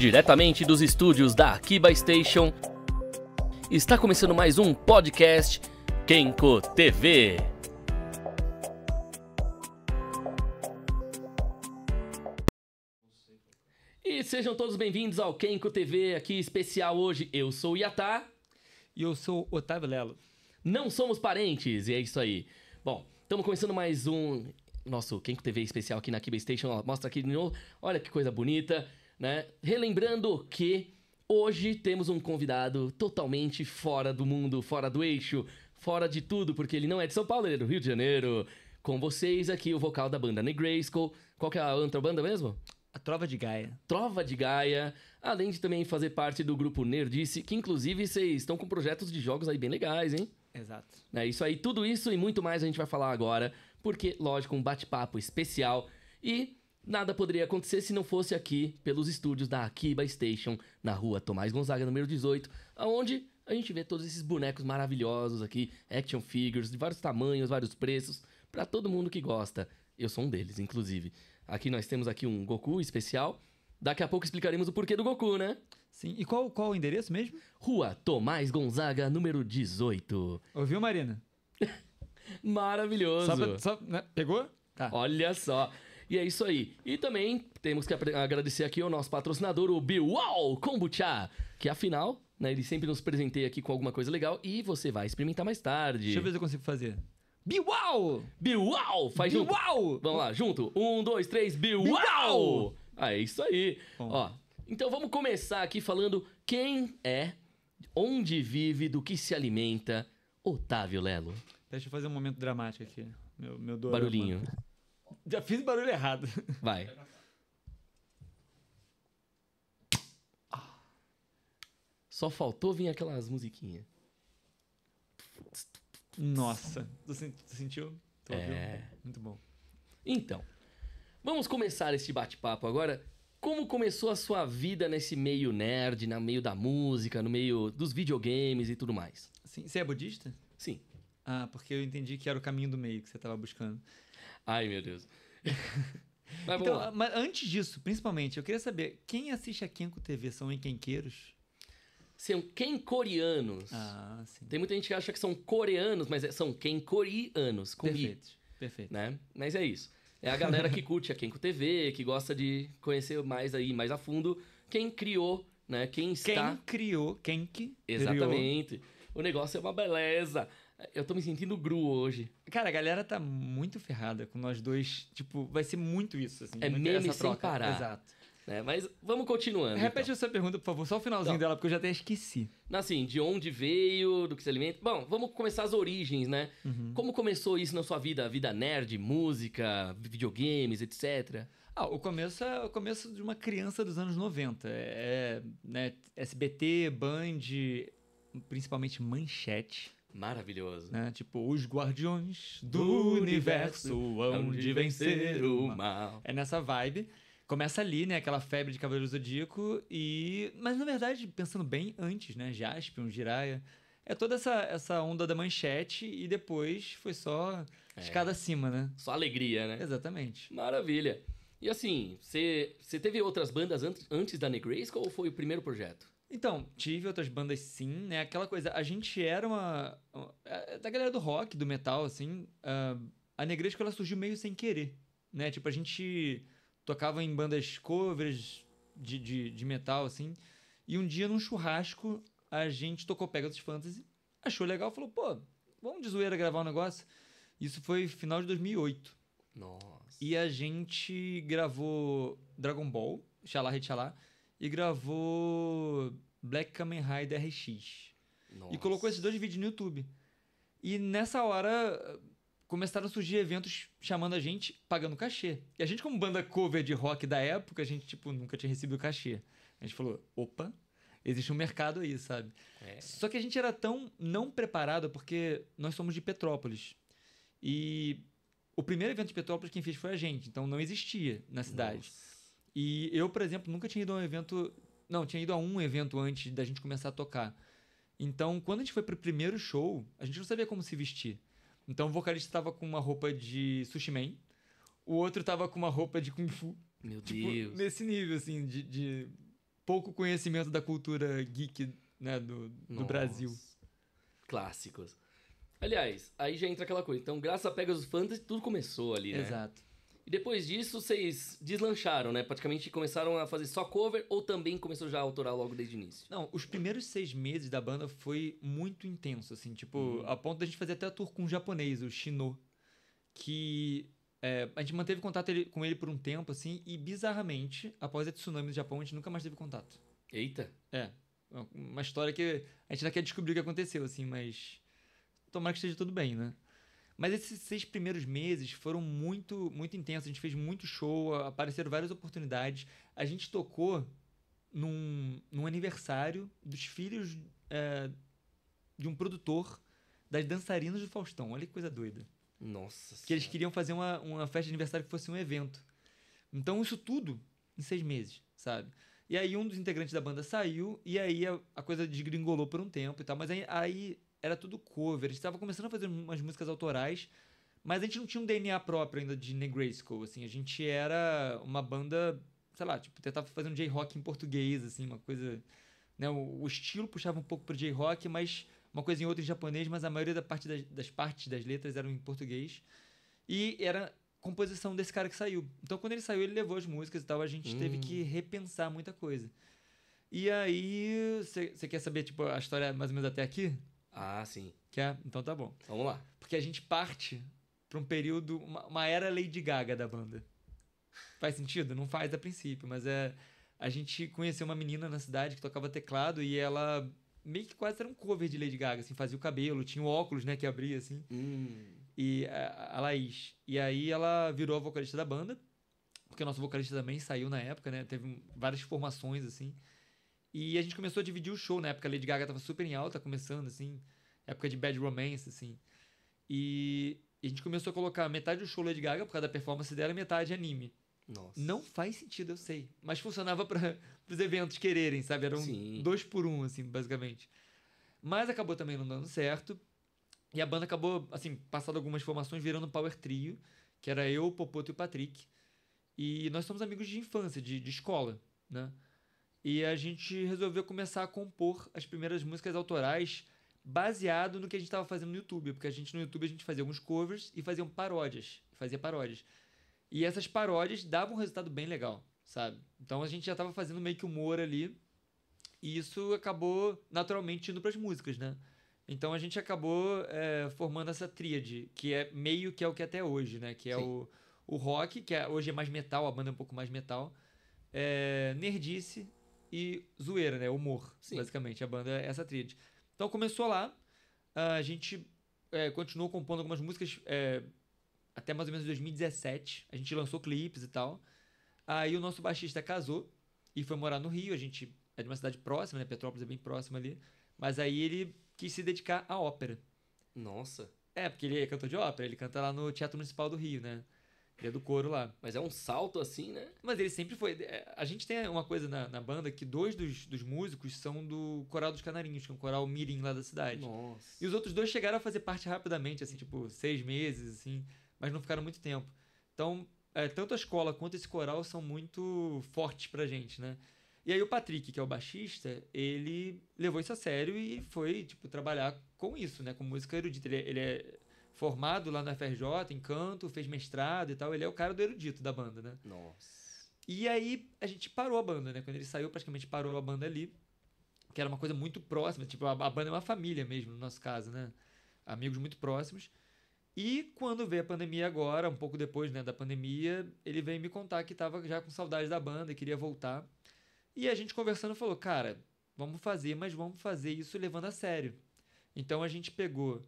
Diretamente dos estúdios da Akiba Station, está começando mais um podcast Kenko TV. E sejam todos bem-vindos ao Kenko TV, aqui especial hoje. Eu sou o Yatá. E eu sou o Otávio Lelo. Não somos parentes, e é isso aí. Bom, estamos começando mais um nosso Kenko TV especial aqui na Kiba Station. mostra aqui de novo. Olha que coisa bonita né? Relembrando que hoje temos um convidado totalmente fora do mundo, fora do eixo, fora de tudo, porque ele não é de São Paulo, ele é do Rio de Janeiro. Com vocês aqui o vocal da banda Negrayskull. Qual que é a outra banda mesmo? A Trova de Gaia. Trova de Gaia, além de também fazer parte do grupo Nerdice, que inclusive vocês estão com projetos de jogos aí bem legais, hein? Exato. É isso aí, tudo isso e muito mais a gente vai falar agora, porque, lógico, um bate-papo especial. E Nada poderia acontecer se não fosse aqui, pelos estúdios da Akiba Station, na rua Tomás Gonzaga, número 18, aonde a gente vê todos esses bonecos maravilhosos aqui, action figures de vários tamanhos, vários preços, para todo mundo que gosta. Eu sou um deles, inclusive. Aqui nós temos aqui um Goku especial. Daqui a pouco explicaremos o porquê do Goku, né? Sim. E qual, qual o endereço mesmo? Rua Tomás Gonzaga, número 18. Ouviu, Marina? Maravilhoso. Só pra, só, né? Pegou? Tá. Olha só. E é isso aí. E também temos que agradecer aqui ao nosso patrocinador, o Biwal Kombucha, que afinal, né, ele sempre nos presenteia aqui com alguma coisa legal e você vai experimentar mais tarde. Deixa eu ver se eu consigo fazer. Biwal! Biwal! Faz Biwal! Vamos lá, junto. Um, dois, três, Biwal! Ah, é isso aí. Bom. Ó, então vamos começar aqui falando quem é, onde vive, do que se alimenta Otávio Lelo. Deixa eu fazer um momento dramático aqui. Meu, meu Barulhinho. Já fiz barulho errado. Vai. Só faltou vir aquelas musiquinhas. Nossa, você sentiu? Tô é. Muito bom. Então, vamos começar esse bate-papo agora. Como começou a sua vida nesse meio nerd, no meio da música, no meio dos videogames e tudo mais? Sim, você é budista? Sim. Ah, porque eu entendi que era o caminho do meio que você estava buscando. Ai, meu Deus. mas, então, ah, mas antes disso, principalmente, eu queria saber, quem assiste a Kenko TV são enquenqueiros? São kenkoreanos. Ah, sim. Tem muita gente que acha que são coreanos, mas é, são kenkoreanos, com Perfeito, i, perfeito. Né? Mas é isso. É a galera que curte a Kenko TV, que gosta de conhecer mais aí, mais a fundo, quem criou, né? Quem está... Quem criou, quem que Exatamente. Criou. O negócio é uma beleza. Eu tô me sentindo gru hoje. Cara, a galera tá muito ferrada com nós dois. Tipo, vai ser muito isso, assim. É meme sem parar. Exato. É, mas vamos continuando. Repete então. essa pergunta, por favor, só o finalzinho então, dela, porque eu já até esqueci. Assim, de onde veio, do que se alimenta. Bom, vamos começar as origens, né? Uhum. Como começou isso na sua vida? Vida nerd, música, videogames, etc. Ah, o começo é o começo de uma criança dos anos 90. É, é, né, SBT, Band, principalmente Manchete. Maravilhoso. Né? Tipo, os guardiões do, do universo, hão de vencer o mal. É nessa vibe. Começa ali, né? Aquela febre de Cavaleiro Zodíaco e... Mas, na verdade, pensando bem antes, né? Jaspion, Jiraya É toda essa, essa onda da manchete e depois foi só é. escada acima, né? Só alegria, né? Exatamente. Maravilha. E assim, você teve outras bandas antes, antes da Negrace ou foi o primeiro projeto? Então, tive outras bandas sim, né? Aquela coisa, a gente era uma. É, é da galera do rock, do metal, assim. Ah, a Negresco ela surgiu meio sem querer, né? Tipo, a gente tocava em bandas covers de, de, de metal, assim. E um dia, num churrasco, a gente tocou Pegasus Fantasy, achou legal, falou, pô, vamos de zoeira gravar um negócio. Isso foi final de 2008. Nossa. E a gente gravou Dragon Ball, Xalá Rei Xalá e gravou Black Kamen Rider RX. Nossa. E colocou esses dois vídeos no YouTube. E nessa hora começaram a surgir eventos chamando a gente, pagando cachê. E a gente, como banda cover de rock da época, a gente, tipo, nunca tinha recebido cachê. A gente falou, opa, existe um mercado aí, sabe? É. Só que a gente era tão não preparado porque nós somos de Petrópolis. E o primeiro evento de Petrópolis quem fez foi a gente, então não existia na cidade. Nossa. E eu, por exemplo, nunca tinha ido a um evento. Não, tinha ido a um evento antes da gente começar a tocar. Então, quando a gente foi pro primeiro show, a gente não sabia como se vestir. Então, o vocalista estava com uma roupa de sushi man, o outro estava com uma roupa de kung fu. Meu tipo, Deus. Nesse nível, assim, de, de, pouco conhecimento da cultura geek né, do, do Brasil. Clássicos. Aliás, aí já entra aquela coisa. Então, graças a Pegasus Fantasy, tudo começou ali, né? Exato depois disso, vocês deslancharam, né? Praticamente começaram a fazer só cover ou também começou já a autorar logo desde o início? Não, os primeiros seis meses da banda foi muito intenso, assim, tipo, uhum. a ponto da gente fazer até a tour com um japonês, o Shino, que é, a gente manteve contato ele, com ele por um tempo, assim, e bizarramente, após a tsunami do Japão, a gente nunca mais teve contato. Eita! É. Uma história que a gente ainda quer descobrir o que aconteceu, assim, mas. Tomara que esteja tudo bem, né? Mas esses seis primeiros meses foram muito, muito intensos. A gente fez muito show, apareceram várias oportunidades. A gente tocou num, num aniversário dos filhos é, de um produtor das dançarinas do Faustão. Olha que coisa doida. Nossa. Que eles queriam fazer uma, uma festa de aniversário que fosse um evento. Então, isso tudo em seis meses, sabe? E aí, um dos integrantes da banda saiu, e aí a, a coisa desgringolou por um tempo e tal. Mas aí, aí era tudo cover. A gente estava começando a fazer umas músicas autorais, mas a gente não tinha um DNA próprio ainda de Negresco, assim. A gente era uma banda, sei lá, tipo, tentava fazer um J-Rock em português, assim, uma coisa... Né? O, o estilo puxava um pouco para J-Rock, mas uma coisa em outra em japonês, mas a maioria da parte das, das partes das letras eram em português. E era composição desse cara que saiu. Então, quando ele saiu, ele levou as músicas e tal. A gente hum. teve que hum. repensar muita coisa. E aí, você quer saber, tipo, a história mais ou menos até aqui? Ah, sim. Quer? É? Então tá bom. Vamos lá. Porque a gente parte para um período, uma, uma, era Lady Gaga da banda. Faz sentido? Não faz a princípio, mas é. A gente conheceu uma menina na cidade que tocava teclado e ela meio que quase era um cover de Lady Gaga, assim, fazia o cabelo, tinha o óculos, né, que abria, assim. Hum. E a, a Laís. E aí ela virou a vocalista da banda, porque o nosso vocalista também saiu na época, né? Teve várias formações, assim. E a gente começou a dividir o show, na né? época a Lady Gaga tava super em alta, começando, assim, época de Bad Romance, assim. E, a gente começou a colocar metade do show Lady Gaga por causa da performance dela e metade anime. Nossa. Não faz sentido, eu sei. Mas funcionava para os eventos quererem, sabe? Eram Sim. dois por um, assim, basicamente. Mas acabou também não dando certo. E a banda acabou, assim, passando algumas formações, virando um power trio, que era eu, o Popoto e o Patrick. E nós somos amigos de infância, de, de escola, né? E a gente resolveu começar a compor as primeiras músicas autorais baseado no que a gente estava fazendo no YouTube, porque a gente no YouTube a gente fazia alguns covers e fazia paródias, fazia paródias. E essas paródias davam um resultado bem legal, sabe? Então a gente já estava fazendo meio que humor ali, e isso acabou naturalmente indo para as músicas, né? Então a gente acabou é, formando essa tríade, que é meio que é o que é até hoje, né? Que é o, o rock, que é, hoje é mais metal, a banda é um pouco mais metal, é, nerdice e zoeira, né? Humor, Sim. basicamente. A banda é essa tríade. Então começou lá, a gente é, continuou compondo algumas músicas é, até mais ou menos 2017. A gente lançou clipes e tal. Aí o nosso baixista casou e foi morar no Rio. A gente é de uma cidade próxima, né? Petrópolis é bem próxima ali. Mas aí ele quis se dedicar à ópera. Nossa! É, porque ele é cantor de ópera, ele canta lá no Teatro Municipal do Rio, né? Ele é do coro lá. Mas é um salto assim, né? Mas ele sempre foi. É, a gente tem uma coisa na, na banda que dois dos, dos, músicos são do Coral dos Canarinhos, que é um coral mirim lá da cidade. Nossa. E os outros dois chegaram a fazer parte rapidamente, assim, tipo, seis meses, assim, mas não ficaram muito tempo. Então, é, tanto a escola quanto esse coral são muito fortes pra gente, né? E aí o Patrick, que é o baixista, ele levou isso a sério e foi, tipo, trabalhar com isso, né? Com música erudita. Ele, é, ele é formado lá na FRJ, em canto, fez mestrado e tal. Ele é o cara do erudito da banda, né? Nossa. E aí a gente parou a banda, né? Quando ele saiu, praticamente parou a banda ali. Que era uma coisa muito próxima, tipo, a, a banda é uma família mesmo, no nosso caso, né? Amigos muito próximos. E quando veio a pandemia agora, um pouco depois né, da pandemia, ele veio me contar que estava já com saudade da banda e queria voltar. E a gente conversando falou, cara, vamos fazer, mas vamos fazer isso levando a sério. Então a gente pegou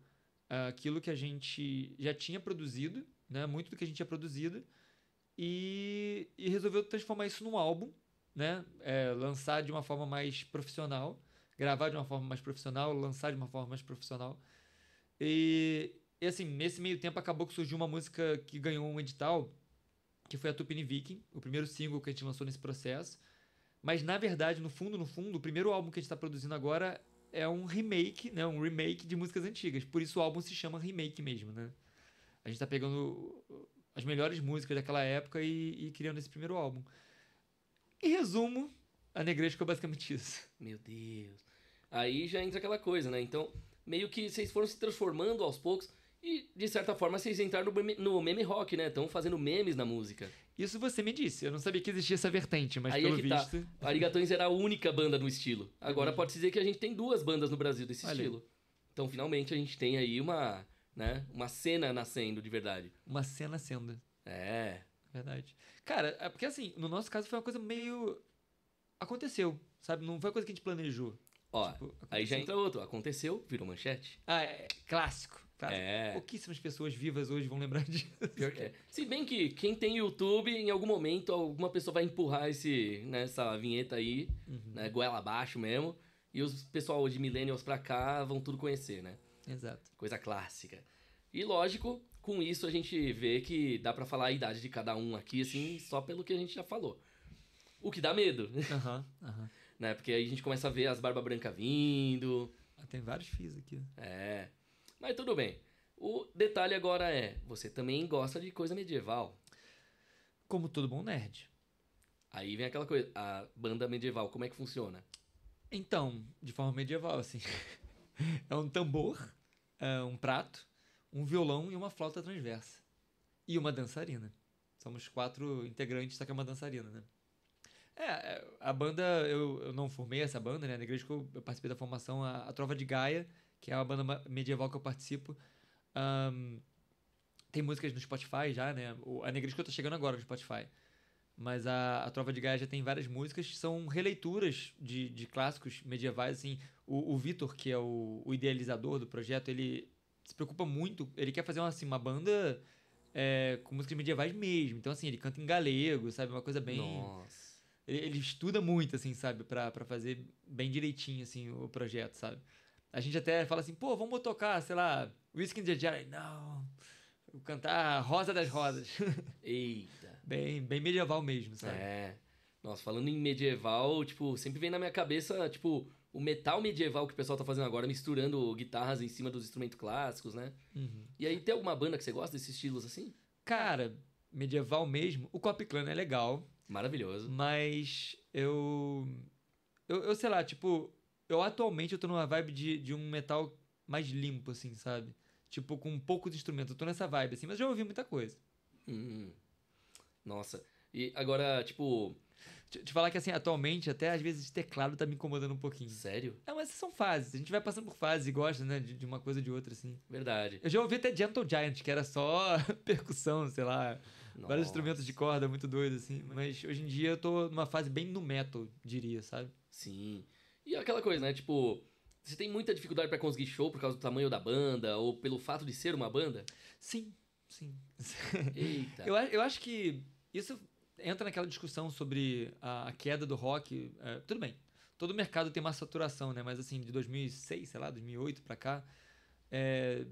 ah, aquilo que a gente já tinha produzido, né? Muito do que a gente tinha produzido e, e resolveu transformar isso num álbum, né? É, lançar de uma forma mais profissional, gravar de uma forma mais profissional, lançar de uma forma mais profissional. E, e assim, nesse meio tempo acabou que surgiu uma música que ganhou um edital, que foi a Tupini Viking, o primeiro single que a gente lançou nesse processo. Mas na verdade, no fundo, no fundo, o primeiro álbum que a gente está produzindo agora é um remake, né? Um remake de músicas antigas. Por isso o álbum se chama remake mesmo, né? A gente tá pegando as melhores músicas daquela época e, e criando esse primeiro álbum. Em resumo, a Negresco é basicamente isso. Meu Deus. Aí já entra aquela coisa, né? Então, meio que vocês foram se transformando aos poucos e, de certa forma, vocês entraram no meme, no meme rock, né? Estão fazendo memes na música. Isso você me disse. Eu não sabia que existia essa vertente, mas Aí pelo é que tá. visto. Tá. Arigatões era a única banda no estilo. Agora pode dizer que a gente tem duas bandas no Brasil desse Olha. estilo. Então finalmente a gente tem aí uma, né, uma cena nascendo de verdade. Uma cena sendo. É. Verdade. Cara, é porque assim, no nosso caso foi uma coisa meio. Aconteceu, sabe? Não foi uma coisa que a gente planejou. Ó, tipo, aí já entra outro. Aconteceu, virou manchete. Ah, é, é clássico. Cara, é. pouquíssimas pessoas vivas hoje vão lembrar disso. É. Se bem que quem tem YouTube, em algum momento, alguma pessoa vai empurrar esse, né, essa vinheta aí, uhum. né, goela abaixo mesmo, e os pessoal de millennials pra cá vão tudo conhecer, né? Exato. Coisa clássica. E lógico, com isso a gente vê que dá para falar a idade de cada um aqui, assim, só pelo que a gente já falou. O que dá medo. Aham, uhum, aham. Uhum. né? Porque aí a gente começa a ver as barba branca vindo. Ah, tem vários fios aqui. É. Mas tudo bem. O detalhe agora é: você também gosta de coisa medieval. Como todo bom nerd. Aí vem aquela coisa, a banda medieval, como é que funciona? Então, de forma medieval, assim. é um tambor, é um prato, um violão e uma flauta transversa. E uma dançarina. Somos quatro integrantes, só que é uma dançarina, né? É, é a banda, eu, eu não formei essa banda, né? Na igreja que eu, eu participei da formação, a, a Trova de Gaia que é uma banda medieval que eu participo. Um, tem músicas no Spotify já, né? a Negrisco tá chegando agora no Spotify. Mas a, a Trova de Gaia já tem várias músicas que são releituras de, de clássicos medievais. Assim, o, o Vitor, que é o, o, idealizador do projeto, ele se preocupa muito. Ele quer fazer uma, assim, uma banda é, com músicas medievais mesmo. Então, assim, ele canta em galego, sabe? Uma coisa bem. Nossa. Ele, ele estuda muito, assim, sabe? Pra, pra fazer bem direitinho, assim, o projeto, sabe? A gente até fala assim, pô, vamos tocar, sei lá, Whiskey in the Jar. Não, Vou cantar Rosa das Rosas. Eita. bem, bem medieval mesmo, sabe? É. Nossa, falando em medieval, tipo, sempre vem na minha cabeça, tipo, o metal medieval que o pessoal tá fazendo agora, misturando guitarras em cima dos instrumentos clássicos, né? Uhum. E aí, tem alguma banda que você gosta desses estilos assim? Cara, medieval mesmo, o Cop Clan é legal. Maravilhoso. Mas eu, eu. Eu sei lá, tipo, eu atualmente eu tô numa vibe de, de um metal mais limpo, assim, sabe? Tipo, com poucos pouco de instrumento. Eu tô nessa vibe, assim, mas já ouvi muita coisa. Hum. Nossa. E agora, tipo. Te, te falar que assim, atualmente, até às vezes teclado tá me incomodando um pouquinho. Sério? É, mas são fases. A gente vai passando por fases e gosta, né? De, de uma coisa ou de outra, assim. Verdade. Eu já ouvi até Gentle Giant, que era só percussão, sei lá. Nossa. Vários instrumentos de corda muito doido, assim. Mas hoje em dia eu tô numa fase bem no metal, diria, sabe? Sim. E aquela coisa, né? Tipo, você tem muita dificuldade para conseguir show por causa do tamanho da banda ou pelo fato de ser uma banda? Sim, sim. Eita. eu, eu acho que isso entra naquela discussão sobre a, a queda do rock. É, tudo bem, todo mercado tem uma saturação, né? Mas assim, de 2006, sei lá, 2008 para cá, é,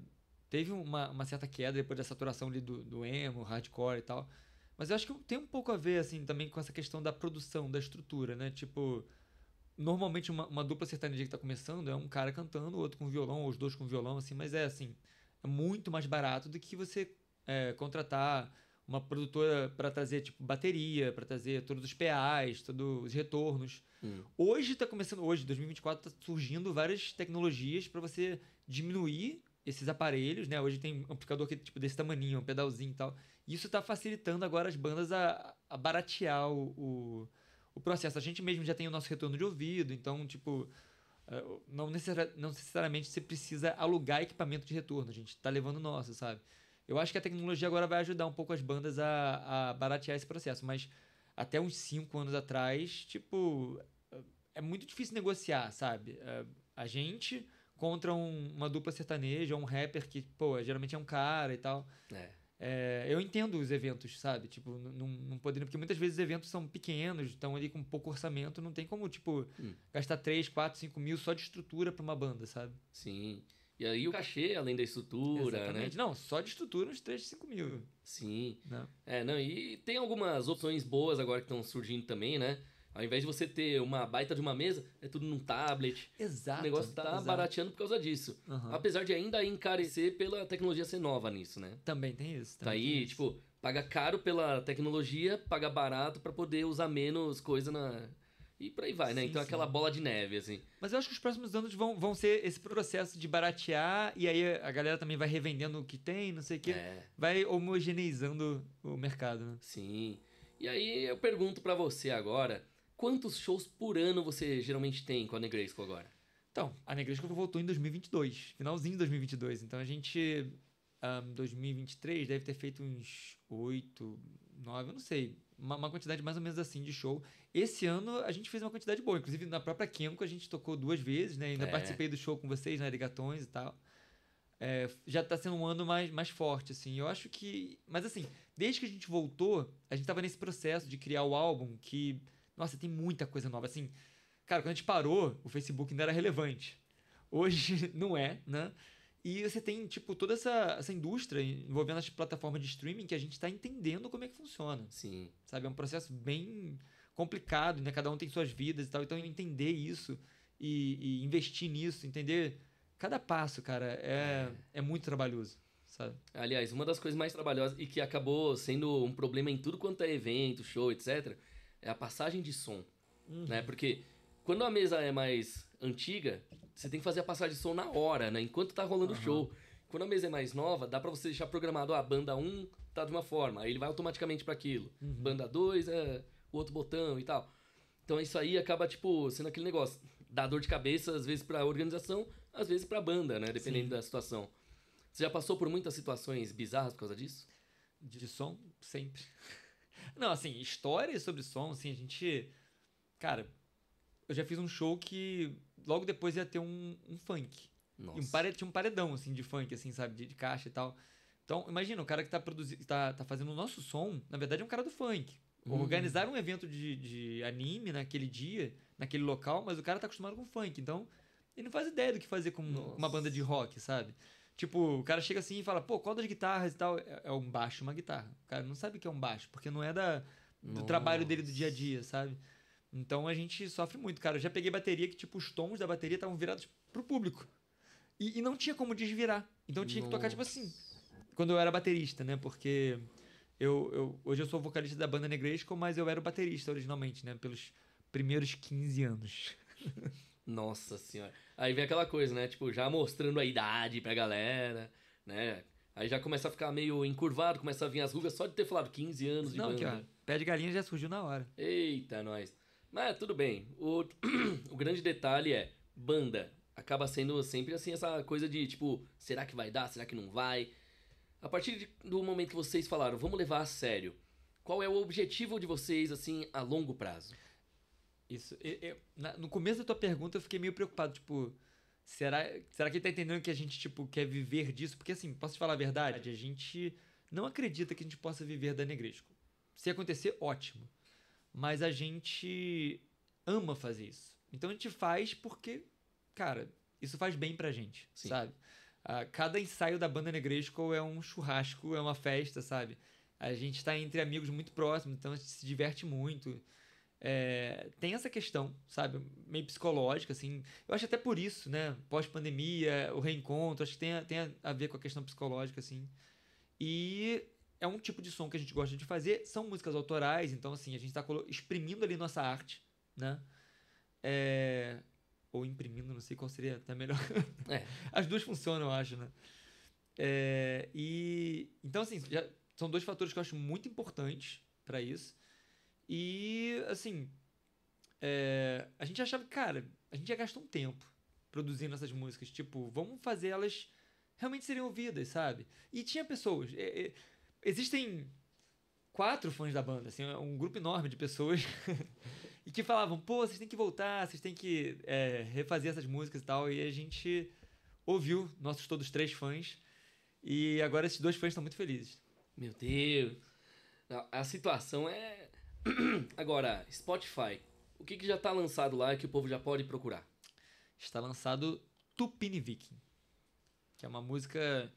teve uma, uma, certa queda depois da saturação ali do, do emo, hardcore e tal. Mas eu acho que tem um pouco a ver, assim, também com essa questão da produção, da estrutura, né? Tipo, normalmente uma, uma dupla sertaneja que está começando é um cara cantando, o outro com violão, ou os dois com violão, assim, mas é assim, é muito mais barato do que você é, contratar uma produtora para trazer tipo bateria, para trazer todos os PAs, todos os retornos. Hum. Hoje está começando, hoje, 2024, está surgindo várias tecnologias para você diminuir esses aparelhos, né? Hoje tem amplificador que tipo desse tamaninho, um pedalzinho e tal. Isso está facilitando agora as bandas a, a baratear o, o o processo. A gente mesmo já tem o nosso retorno de ouvido, então, tipo, é, não, não necessariamente você precisa alugar equipamento de retorno, a gente está levando nosso, sabe? Eu acho que a tecnologia agora vai ajudar um pouco as bandas a, a baratear esse processo, mas até uns 5 anos atrás, tipo, é, é muito difícil negociar, sabe? É, a gente contra um, uma dupla sertaneja, um rapper que, pô, geralmente é um cara e tal. É. É, eu entendo os eventos, sabe? Tipo, não, não poderia. Porque muitas vezes os eventos são pequenos, estão ali com pouco orçamento, não tem como, tipo, hum. gastar 3, 4, 5 mil só de estrutura para uma banda, sabe? Sim. E aí o cachê, além da estrutura, né? Exatamente. né? Não, só de estrutura uns 3, 5 mil. Sim. Não. É, não, e tem algumas opções boas agora que estão surgindo também, né? Ao invés de você ter uma baita de uma mesa, é tudo num tablet. Exato. O negócio tá exato. barateando por causa disso. Uhum. Apesar de ainda encarecer pela tecnologia ser nova nisso, né? Também tem isso. Tá também tá aí, tipo, paga caro pela tecnologia, paga barato para poder usar menos coisa na. E por aí vai, né? sim, né? Então é sim. aquela bola de neve, assim. Mas eu acho que os próximos anos vão, vão ser esse processo de baratear, e aí a galera também vai revendendo o que tem, não sei o quê. É. Vai homogeneizando o mercado, né? Sim. E aí eu pergunto para você agora Quantos shows por ano você geralmente tem com a Negresco agora? Então, a Negresco voltou em 2022, finalzinho de 2022. Então a gente, um, 2023, deve ter feito uns 8, 9, eu não sei. Uma, uma, quantidade mais ou menos assim de show. Esse ano a gente fez uma quantidade boa. Inclusive na própria Kenko a gente tocou duas vezes, né? Ainda é. participei do show com vocês, na né? Ligatões e tal. É, já está sendo um ano mais, mais forte, assim. Eu acho que. Mas assim, desde que a gente voltou, a gente estava nesse processo de criar o álbum que nossa, tem muita coisa nova. Assim, cara, quando a gente parou, o Facebook ainda era relevante. Hoje não é, né? E você tem, tipo, toda essa, essa indústria envolvendo as plataformas de streaming que a gente está entendendo como é que funciona. Sim. Sabe? É um processo bem complicado, né? Cada um tem suas vidas e tal. Então, entender isso e, e investir nisso, entender cada passo, cara, é, é. é muito trabalhoso. Sabe? Aliás, uma das coisas mais trabalhosas e que acabou sendo um problema em tudo quanto é evento, show, etc., é a passagem de som. Uhum. Né? Porque quando a mesa é mais antiga, você tem que fazer a passagem de som na hora, né? Enquanto tá rolando o uhum. show. Quando a mesa é mais nova, dá para você deixar programado, ah, a banda 1 tá de uma forma, aí ele vai automaticamente para aquilo. Uhum. Banda 2 é ah, o outro botão e tal. Então isso aí acaba, tipo, sendo aquele negócio. Dá dor de cabeça, às vezes, pra organização, às vezes pra banda, né? Dependendo Sim. da situação. Você já passou por muitas situações bizarras por causa disso? De som, sempre. Não, assim, histórias sobre som, assim, a gente. Cara, eu já fiz um show que logo depois ia ter um, um funk. Nossa. E um pare, tinha um paredão, assim, de funk, assim, sabe? De, de caixa e tal. Então, imagina, o cara que tá, produzindo, tá, tá fazendo o nosso som, na verdade é um cara do funk. Uhum. Organizar um evento de, de anime naquele dia, naquele local, mas o cara tá acostumado com funk. Então, ele não faz ideia do que fazer com Nossa. uma banda de rock, sabe? Tipo, o cara chega assim e fala, pô, qual das guitarras e tal? É, é um baixo, uma guitarra. O cara não sabe o que é um baixo, porque não é da, do Nossa. trabalho dele do dia a dia, sabe? Então a gente sofre muito, cara. Eu já peguei bateria que, tipo, os tons da bateria estavam virados pro público. E, e, não tinha como desvirar. Então eu tinha Nossa. que tocar, tipo assim. Quando eu era baterista, né? Porque eu, eu hoje eu sou vocalista da banda Negresco, mas eu era baterista originalmente, né? Pelos primeiros 15 anos. Nossa senhora. Aí vem aquela coisa, né? Tipo, já mostrando a idade pra galera, né? Aí já começa a ficar meio encurvado, começa a vir as rugas só de ter falado 15 anos de Não, banda. Não, né? pé de galinha já surgiu na hora. Eita, nós. Mas tudo bem. O, o grande detalhe é, banda acaba sendo sempre assim essa coisa de tipo, será que vai dar? Será que não vai? A partir de, do momento que vocês falaram, vamos levar a sério. Qual é o objetivo de vocês assim a longo prazo? Isso. Eu, eu, na, no começo da tua pergunta eu fiquei meio preocupado, tipo, será, será que ele tá entendendo que a gente, tipo, quer viver disso? Porque assim, posso te falar a verdade? A gente não acredita que a gente possa viver da Negresco. Se acontecer, ótimo. Mas a gente ama fazer isso. Então a gente faz porque, cara, isso faz bem pra gente, Sim. sabe? Uh, cada ensaio da banda Negresco é um churrasco, é uma festa, sabe? A gente tá entre amigos muito próximos, então a gente se diverte muito. É, tem essa questão, sabe? Meio psicológica, assim. Eu acho até por isso, né? Pós-pandemia, o reencontro, acho que tem, a, tem a ver com a questão psicológica, assim. E é um tipo de som que a gente gosta de fazer. São músicas autorais, então, assim, a gente está exprimindo ali nossa arte, né? É, ou imprimindo, não sei qual seria até melhor. É. As duas funcionam, eu acho, né? É, e então assim, já, são dois fatores que eu acho muito importantes para isso. E, assim, é, a gente achava que, cara, a gente já gastou um tempo produzindo essas músicas. Tipo, vamos fazer elas realmente serem ouvidas, sabe? E tinha pessoas. É, é, existem quatro fãs da banda, assim, um grupo enorme de pessoas e que falavam, pô, vocês têm que voltar, vocês têm que é, refazer essas músicas e tal. E a gente ouviu nossos todos três fãs e agora esses dois fãs estão muito felizes. Meu Deus! a situação é Agora, Spotify. O que, que já está lançado lá que o povo já pode procurar? Está lançado Tupini Viking, que é uma música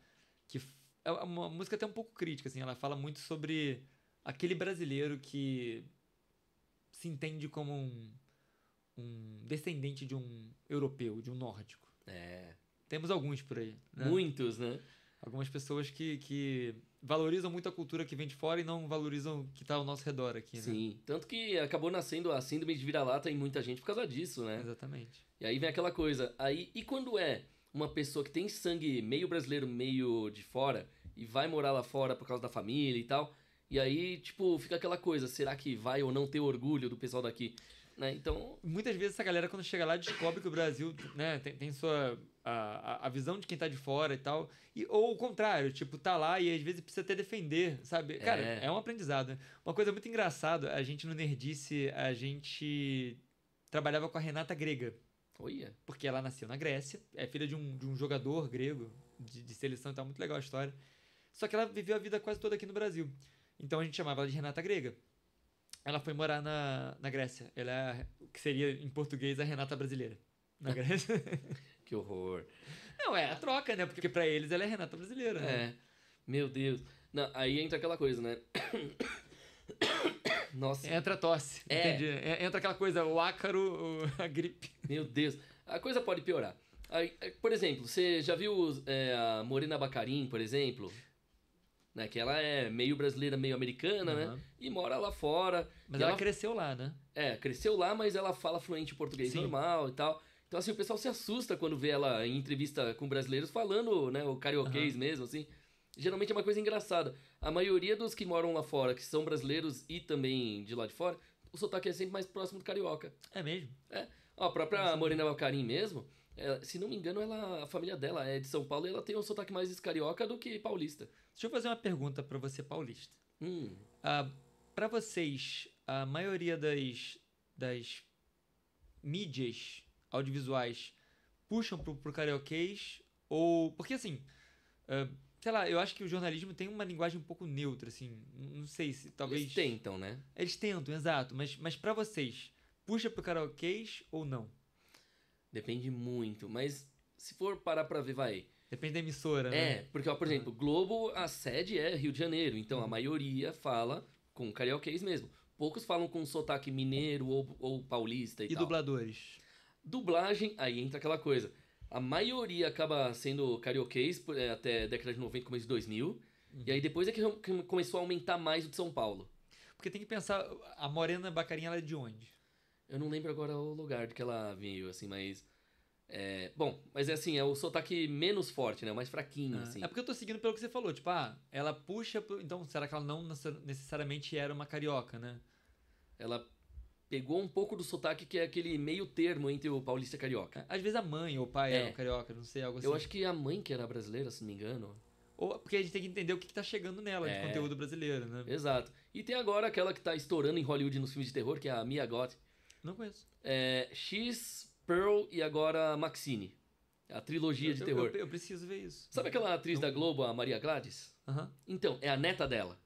que é uma música até um pouco crítica, assim, ela fala muito sobre aquele brasileiro que se entende como um, um descendente de um europeu, de um nórdico. É. Temos alguns por aí. Né? Muitos, né? Algumas pessoas que, que valorizam muito a cultura que vem de fora e não valorizam o que está ao nosso redor aqui, né? Sim. Tanto que acabou nascendo a síndrome de vira-lata em muita gente por causa disso, né? Exatamente. E aí vem aquela coisa. Aí, e quando é uma pessoa que tem sangue meio brasileiro, meio de fora, e vai morar lá fora por causa da família e tal, e aí, tipo, fica aquela coisa, será que vai ou não ter orgulho do pessoal daqui? Né? Então... Muitas vezes essa galera, quando chega lá, descobre que o Brasil né, tem, tem sua a, a visão de quem tá de fora e tal. E, ou o contrário, tipo, tá lá e às vezes precisa até defender, sabe? Cara, é, é um aprendizado. Né? Uma coisa muito engraçada, a gente no Nerdice, a gente trabalhava com a Renata Grega. Olha. Porque ela nasceu na Grécia, é filha de um, de um jogador grego de, de seleção e tá muito legal a história. Só que ela viveu a vida quase toda aqui no Brasil. Então a gente chamava ela de Renata Grega. Ela foi morar na, na Grécia. Ela é o que seria em português a Renata brasileira. Na Grécia que horror. Não, é a troca, né? Porque para eles ela é Renata brasileira, né? É. Meu Deus. Não, aí entra aquela coisa, né? Nossa. Entra a tosse. É. Entendi. É, entra aquela coisa, o ácaro, a gripe. Meu Deus. A coisa pode piorar. É, por exemplo, você já viu é, a Morena Bacarim, por exemplo? Né, que ela é meio brasileira, meio americana, uhum. né? E mora lá fora. Mas ela, ela, cresceu lá, né? É, cresceu lá, mas ela fala fluente português Sim. normal e tal. Então, assim, o pessoal se assusta quando vê ela em entrevista com brasileiros falando, né, o carioquês uhum. mesmo, assim. Geralmente é uma coisa engraçada. A maioria dos que moram lá fora, que são brasileiros e também de lá de fora, o sotaque é sempre mais próximo do carioca. É mesmo? É. Ó, a própria é Morena Balcarim mesmo, ela, se não me engano, ela, a família dela é de São Paulo e ela tem um sotaque mais carioca do que paulista. Deixa eu fazer uma pergunta para você, paulista. Hum. Ah, para vocês, a maioria das, das mídias audiovisuais puxam pro, pro ou... Porque, assim, uh, sei lá, eu acho que o jornalismo tem uma linguagem um pouco neutra, assim, não sei se talvez... Eles tentam, né? Eles tentam, exato, mas, mas para vocês, puxa pro karaokês ou não? Depende muito, mas se for parar pra ver, vai... Depende da emissora, né? É, porque, ó, por exemplo, Globo, a sede é Rio de Janeiro, então a uhum. maioria fala com karaokês mesmo. Poucos falam com sotaque mineiro ou, ou paulista e, e tal. E dubladores? Dublagem, aí entra aquela coisa. A maioria acaba sendo carioquês é, até década de 90, começo de 2000. Uhum. E aí depois é que começou a aumentar mais o de São Paulo. Porque tem que pensar, a Morena Bacarinha ela é de onde? Eu não lembro agora o lugar que ela veio, assim, mas. É, bom, mas é assim, é o sotaque menos forte, né? O mais fraquinho, ah, assim. É porque eu tô seguindo pelo que você falou, tipo, ah, ela puxa. Então, será que ela não necessariamente era uma carioca, né? Ela pegou um pouco do sotaque que é aquele meio termo entre o paulista e carioca. Às vezes a mãe ou o pai é. era é. carioca, não sei, algo assim. Eu acho que a mãe que era brasileira, se não me engano. Ou porque a gente tem que entender o que, está chegando nela é. de conteúdo brasileiro, né? Exato. E tem agora aquela que está estourando em Hollywood nos filmes de terror, que é a Mia Goth. Não conheço. É, X, Pearl e agora Maxine. A trilogia eu, de eu, terror. Eu, eu, preciso ver isso. Sabe aquela atriz não. da Globo, a Maria Gladys? Uhum. Então, é a neta dela.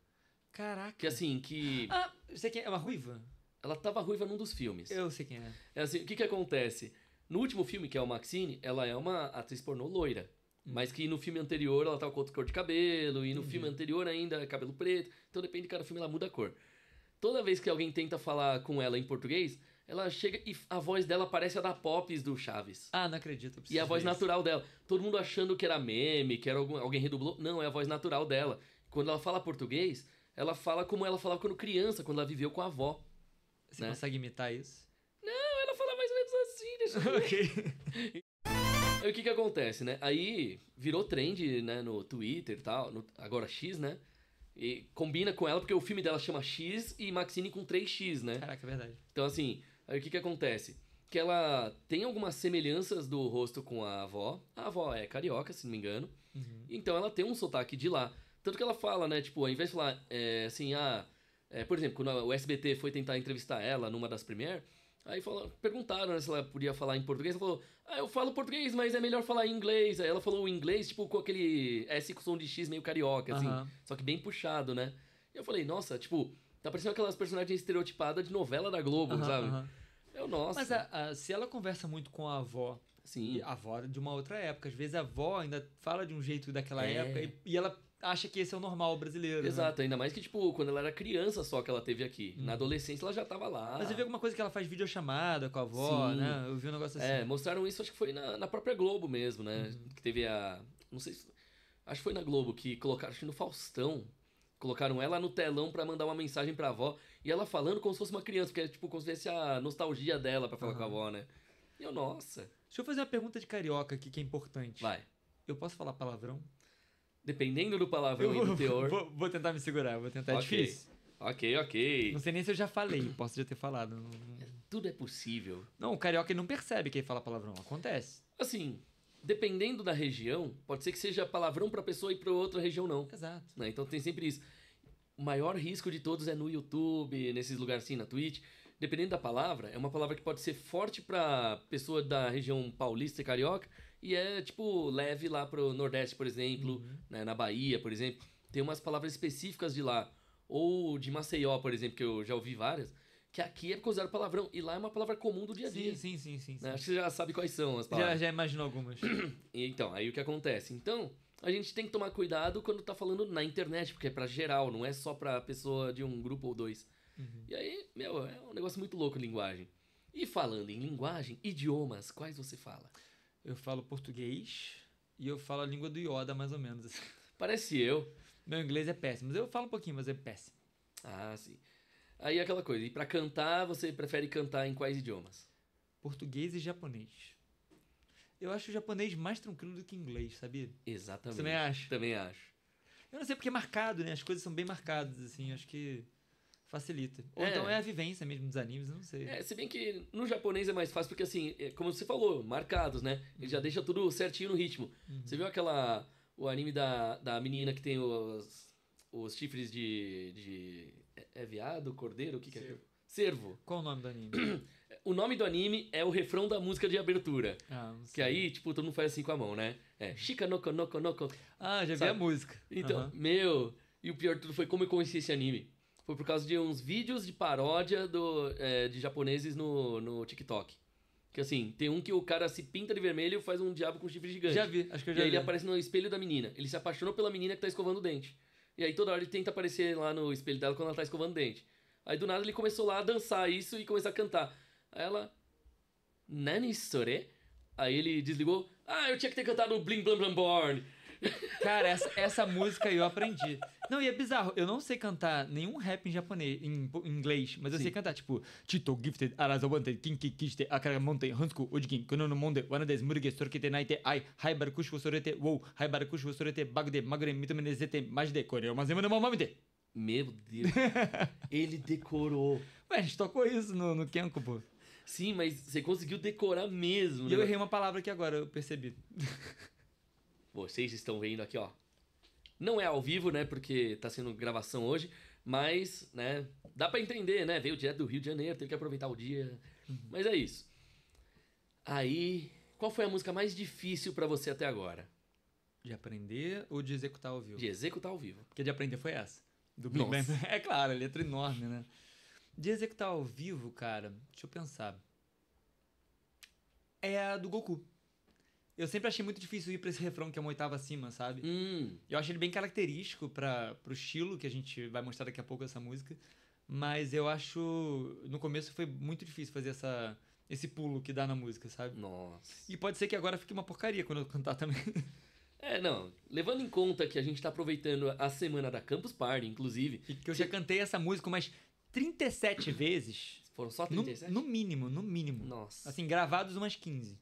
Caraca. Que assim, que. Ah, você quer. É uma ruiva? Ela tava ruiva num dos filmes. Eu sei quem é. é assim, o que que acontece? No último filme, que é o Maxine, ela é uma atriz pornô loira. Hum. Mas que no filme anterior ela tava com outra cor de cabelo, e no uhum. filme anterior ainda é cabelo preto. Então depende de cada filme, ela muda a cor. Toda vez que alguém tenta falar com ela em português, ela chega e a voz dela parece a da Pops do Chaves. Ah, não acredito. E a voz isso. natural dela. Todo mundo achando que era meme, que era algum, alguém redublou. Não, é a voz natural dela. Quando ela fala português, ela fala como ela falava quando criança, quando ela viveu com a avó. Você né? consegue imitar isso? Não, ela fala mais ou menos assim, deixa eu ver. o que que acontece, né? Aí virou trend, né, no Twitter e tal, no, agora X, né? E combina com ela, porque o filme dela chama X e Maxine com 3X, né? Caraca, é verdade. Então, assim, aí o que que acontece? Que ela tem algumas semelhanças do rosto com a avó. A avó é carioca, se não me engano. Uhum. Então ela tem um sotaque de lá. Tanto que ela fala, né? Tipo, ao invés de falar é, assim, ah, é, por exemplo, quando o SBT foi tentar entrevistar ela numa das premières, aí falou perguntaram né, se ela podia falar em português. Ela falou, ah, eu falo português, mas é melhor falar em inglês. Aí ela falou inglês, tipo, com aquele S com som de X meio carioca, assim. Uhum. Só que bem puxado, né? E eu falei, nossa, tipo, tá parecendo aquelas personagens estereotipadas de novela da Globo, uhum, sabe? Uhum. Eu, nossa. Mas a, a, se ela conversa muito com a avó, Sim. a avó de uma outra época. Às vezes a avó ainda fala de um jeito daquela é. época e, e, ela acha que esse é o normal brasileiro. Né? Exato, né? ainda mais que, tipo, quando ela era criança só que ela teve aqui. Hum. Na adolescência ela já tava lá. Mas eu vi alguma coisa que ela faz videochamada com a avó, Sim. né? Eu vi um negócio assim. É, mostraram isso, acho que foi na, na própria Globo mesmo, né? Uhum. Que teve a. Não sei se. Acho que foi na Globo que colocaram, acho que no Faustão. Colocaram ela no telão para mandar uma mensagem pra avó. E ela falando como se fosse uma criança, porque é tipo como se fosse a nostalgia dela para falar uhum. com a avó, né? E eu, nossa. Deixa eu fazer uma pergunta de carioca aqui que é importante. Vai. Eu posso falar palavrão? Dependendo do palavrão eu, e do teor. Vou, vou, tentar me segurar, vou tentar. É okay. É difícil. Ok, ok. Não sei nem se eu já falei, posso já ter falado. É, tudo é possível. Não, o carioca não percebe que ele fala palavrão, acontece. Assim, dependendo da região, pode ser que seja palavrão pra pessoa e pra outra região não. Exato. Né? Então tem sempre isso. O maior risco de todos é no YouTube, nesses lugares assim, na Twitch. Dependendo da palavra, é uma palavra que pode ser forte pra pessoa da região paulista e carioca e é, tipo, leve lá pro Nordeste, por exemplo, uhum. né, na Bahia, por exemplo. Tem umas palavras específicas de lá. Ou de Maceió, por exemplo, que eu já ouvi várias. Que aqui é usaram palavrão. E lá é uma palavra comum do dia a dia. Sim, sim, sim. Né, sim, Acho que você já sabe quais são as palavras. Já, já imaginou algumas. então, aí o que acontece? Então, a gente tem que tomar cuidado quando tá falando na internet, porque é pra geral, não é só pra pessoa de um grupo ou dois. Uhum. E aí, meu, é um negócio muito louco a linguagem. E falando em linguagem, idiomas, quais você fala? eu falo português e eu falo a língua do Yoda, mais ou menos. Assim. Parece eu. Meu inglês é péssimo. Mas eu falo um pouquinho, mas é péssimo. Ah, sim. Aí aquela coisa, e para cantar, você prefere cantar em quais idiomas? Português e japonês. Eu acho o japonês mais tranquilo do que inglês, sabia? Exatamente. Você também acha? Também acho. Eu não sei porque é marcado, né? As coisas são bem marcadas, assim. Acho que facilita. Ou é. então é a vivência mesmo dos animes, não sei. É, se bem que no japonês é mais fácil, porque assim, é, como você falou, marcados, né? Ele uhum. já deixa tudo certinho no ritmo. Uhum. Você viu aquela. o anime da, da menina que tem os. os chifres de. de é, é viado, cordeiro, o que, que é? Cervo. Qual o nome do anime? o nome do anime é o refrão da música de abertura. Ah, que aí, tipo, todo mundo faz assim com a mão, né? É. Chica noco noco noco. Ah, já Sabe? vi a música. Então, uhum. meu. E o pior de tudo foi como eu conheci esse anime foi por causa de uns vídeos de paródia do, é, de japoneses no, no TikTok. Que assim, tem um que o cara se pinta de vermelho e faz um diabo com chifre gigante. Já vi, acho que eu já e ele aparece no espelho da menina. Ele se apaixonou pela menina que tá escovando o dente. E aí toda hora ele tenta aparecer lá no espelho dela quando ela tá escovando o dente. Aí do nada ele começou lá a dançar isso e começou a cantar. Aí ela. Nani Sore? Aí ele desligou. Ah, eu tinha que ter cantado Bling Blam Blam Born. Cara, essa, essa música eu aprendi. Não, e é bizarro, eu não sei cantar nenhum rap em japonês, em, em inglês, mas eu sei cantar, tipo, Gifted, Arazawante, Kinki Kiste, Akaramonte, Hansku, Kunono Monde, Wanades, Murge, Sorkete Naite, Ai, Haibar Kushu Sorete, Wow, Haibar Kushu Sorete, Bagde, Magre, Mitomene Zete, Majde, Koreo, Meu Deus. Ele decorou. Ué, a gente tocou isso no, no Kenko, pô. Sim, mas você conseguiu decorar mesmo. E né? eu errei uma palavra aqui agora, eu percebi. Vocês estão vendo aqui, ó. Não é ao vivo, né? Porque tá sendo gravação hoje, mas, né? Dá para entender, né? Veio direto do Rio de Janeiro, teve que aproveitar o dia. Uhum. Mas é isso. Aí, qual foi a música mais difícil para você até agora? De aprender ou de executar ao vivo? De executar ao vivo. Porque de aprender foi essa. Do Big É claro, letra é enorme, né? De executar ao vivo, cara, deixa eu pensar. É a do Goku. Eu sempre achei muito difícil ir para esse refrão que é uma oitava acima, sabe? Hum. Eu acho ele bem característico para pro estilo que a gente vai mostrar daqui a pouco essa música, mas eu acho no começo foi muito difícil fazer essa esse pulo que dá na música, sabe? Nossa. E pode ser que agora fique uma porcaria quando eu cantar também. É, não. Levando em conta que a gente tá aproveitando a semana da Campus Party, inclusive. E que eu já cantei essa música umas 37 vezes. Foram só 37? No, no mínimo, no mínimo. Nossa. Assim, gravados umas 15.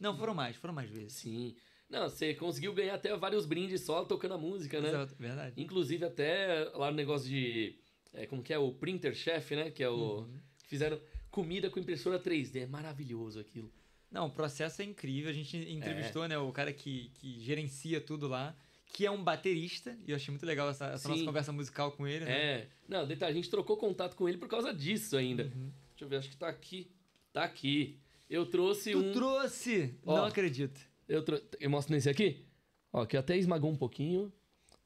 Não, foram mais, foram mais vezes. Sim. Não, você conseguiu ganhar até vários brindes só tocando a música, né? Exato, verdade. Inclusive até lá no negócio de. É, como que é? O Printer Chef, né? Que é o. Uhum. Fizeram comida com impressora 3D. É maravilhoso aquilo. Não, o processo é incrível. A gente entrevistou, é. né, o cara que, que gerencia tudo lá, que é um baterista, e eu achei muito legal essa, essa nossa conversa musical com ele, né? É. Não, detalhe, a gente trocou contato com ele por causa disso ainda. Uhum. Deixa eu ver, acho que tá aqui. Tá aqui. Eu trouxe tu um. trouxe! Ó, não acredito. Eu, eu mostro nesse aqui? Ó, que até esmagou um pouquinho.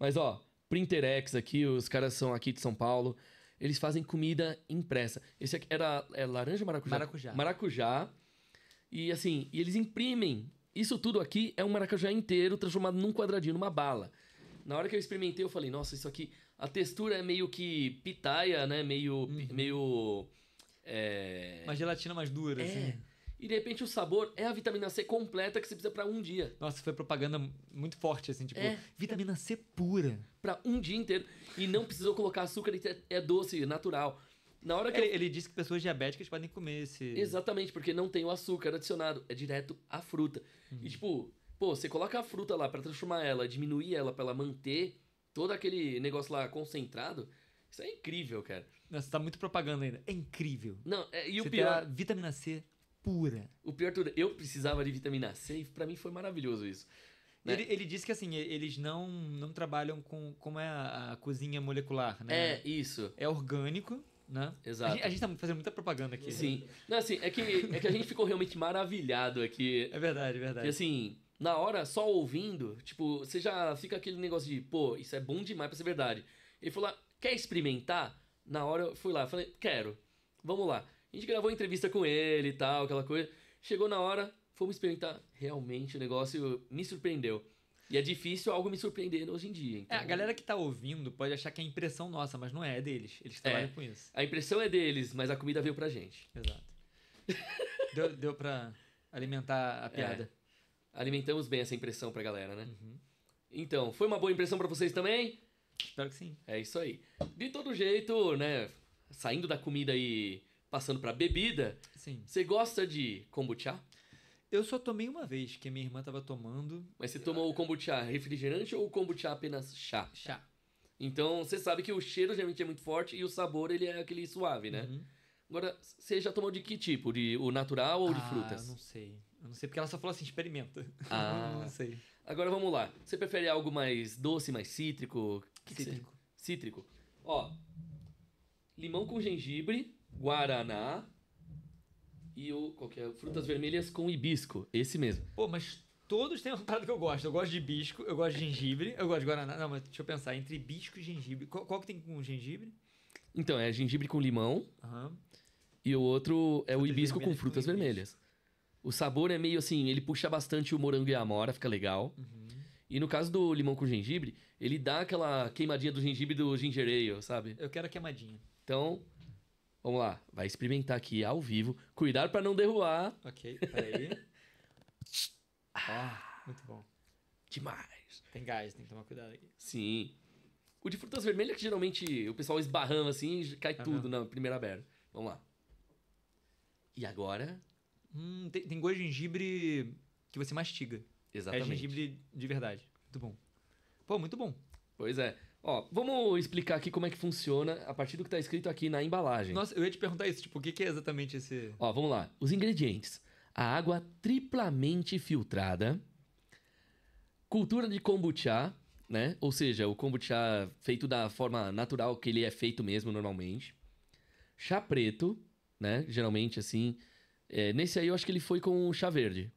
Mas, ó, Printerex aqui, os caras são aqui de São Paulo. Eles fazem comida impressa. Esse aqui era é laranja maracujá? Maracujá. Maracujá. E assim, e eles imprimem. Isso tudo aqui é um maracujá inteiro transformado num quadradinho, numa bala. Na hora que eu experimentei, eu falei, nossa, isso aqui. A textura é meio que pitaia, né? Meio. Uhum. meio. É... Uma gelatina mais dura, é. assim. E de repente o sabor é a vitamina C completa que você precisa para um dia. Nossa, foi propaganda muito forte, assim, tipo, é, vitamina C pura. Para um dia inteiro. E não precisou colocar açúcar, é doce, natural. Na hora que ele, eu... ele disse que pessoas diabéticas podem comer esse. Exatamente, porque não tem o açúcar adicionado, é direto à fruta. Uhum. E tipo, pô, você coloca a fruta lá para transformar ela, diminuir ela para ela manter todo aquele negócio lá concentrado, isso é incrível, cara. Nossa, tá muito propaganda ainda. É incrível. Não, é, e você o pior. vitamina C pura. O pior tudo, eu precisava de vitamina C e pra mim foi maravilhoso isso. Né? Ele, ele disse que assim, eles não, não trabalham com como é a, a cozinha molecular, né? É, isso. É orgânico, né? Exato. A gente, a gente tá fazendo muita propaganda aqui. Sim. Não, assim, é que, é que a gente ficou realmente maravilhado aqui. É verdade, é verdade. E assim, na hora, só ouvindo, tipo, você já fica aquele negócio de, pô, isso é bom demais pra ser verdade. Ele falou lá, ah, quer experimentar? Na hora eu fui lá, falei, quero, vamos lá. A gente gravou entrevista com ele e tal, aquela coisa. Chegou na hora, fomos experimentar. Realmente o negócio me surpreendeu. E é difícil algo me surpreender hoje em dia. Então... É, a galera que tá ouvindo pode achar que é impressão nossa, mas não é, é deles. Eles trabalham é, com isso. A impressão é deles, mas a comida veio pra gente. Exato. deu, deu pra alimentar a piada. É. Alimentamos bem essa impressão pra galera, né? Uhum. Então, foi uma boa impressão para vocês também? Espero que sim. É isso aí. De todo jeito, né? Saindo da comida e passando para bebida. Sim. Você gosta de kombucha? Eu só tomei uma vez, que minha irmã estava tomando. Mas você tomou o kombucha refrigerante ou o kombucha apenas chá? Chá. Então, você sabe que o cheiro geralmente é muito forte e o sabor ele é aquele suave, né? Uhum. Agora, você já tomou de que tipo? De o natural ou ah, de frutas? Ah, não sei. Eu não sei porque ela só falou assim, experimenta. Ah, não sei. Agora vamos lá. Você prefere algo mais doce, mais cítrico? Que cítrico. Que cítrico. Ó, limão com gengibre guaraná e o. qualquer é? Frutas vermelhas com hibisco. Esse mesmo. Pô, mas todos têm um prato que eu gosto. Eu gosto de hibisco, eu gosto de gengibre, eu gosto de guaraná. Não, mas deixa eu pensar. Entre hibisco e gengibre. Qual, qual que tem com gengibre? Então, é gengibre com limão. Uhum. E o outro é frutas o hibisco com frutas com vermelhas. O sabor é meio assim, ele puxa bastante o morango e a amora, fica legal. Uhum. E no caso do limão com gengibre, ele dá aquela queimadinha do gengibre do ginger ale, sabe? Eu quero a queimadinha. Então, Vamos lá, vai experimentar aqui ao vivo. Cuidar para não derrubar. Ok, peraí. ah, muito bom. Demais. Tem gás, tem que tomar cuidado aqui. Sim. O de frutas vermelhas que geralmente o pessoal esbarrando assim cai ah, tudo não. na primeira aberta. Vamos lá. E agora? Hum, tem, tem gosto de gengibre que você mastiga. É Exatamente. É gengibre de verdade. Muito bom. Pô, muito bom. Pois é. Ó, vamos explicar aqui como é que funciona a partir do que está escrito aqui na embalagem. Nossa, eu ia te perguntar isso, tipo, o que, que é exatamente esse. Ó, vamos lá. Os ingredientes: a água triplamente filtrada, cultura de kombucha, né? Ou seja, o kombucha feito da forma natural que ele é feito mesmo normalmente. Chá preto, né? Geralmente assim. É, nesse aí eu acho que ele foi com chá verde,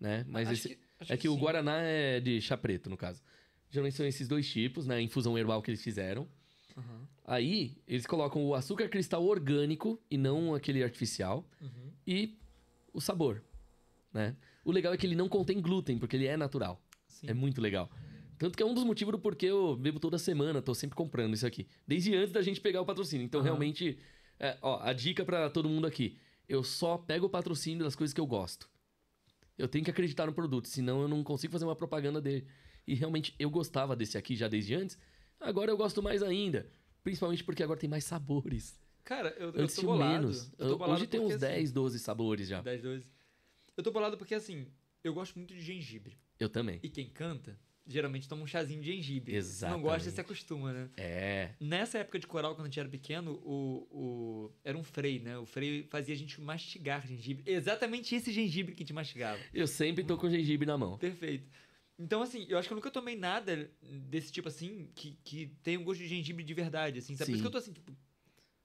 né? Mas acho esse. Que, é que, que o Guaraná é de chá preto, no caso. Geralmente são esses dois tipos, né? A infusão herbal que eles fizeram. Uhum. Aí, eles colocam o açúcar cristal orgânico e não aquele artificial. Uhum. E o sabor, né? O legal é que ele não contém glúten, porque ele é natural. Sim. É muito legal. Tanto que é um dos motivos do porquê eu bebo toda semana, tô sempre comprando isso aqui. Desde antes da gente pegar o patrocínio. Então, uhum. realmente, é, ó, a dica para todo mundo aqui. Eu só pego o patrocínio das coisas que eu gosto. Eu tenho que acreditar no produto, senão eu não consigo fazer uma propaganda dele e realmente eu gostava desse aqui já desde antes, agora eu gosto mais ainda. Principalmente porque agora tem mais sabores. Cara, eu, Antes eu tô bolado. Menos. Eu tô bolado Hoje tem uns assim, 10, 12 sabores já. 10, 12. Eu tô bolado porque, assim, eu gosto muito de gengibre. Eu também. E quem canta, geralmente toma um chazinho de gengibre. Exato. Não gosta, se acostuma, né? É. Nessa época de coral, quando a gente era pequeno, o, o era um freio, né? O freio fazia a gente mastigar gengibre. Exatamente esse gengibre que a gente mastigava. Eu sempre tô com gengibre na mão. Perfeito. Então, assim, eu acho que eu nunca tomei nada desse tipo assim que, que tem um gosto de gengibre de verdade, assim, sabe? Sim. Por isso que eu tô assim, tipo.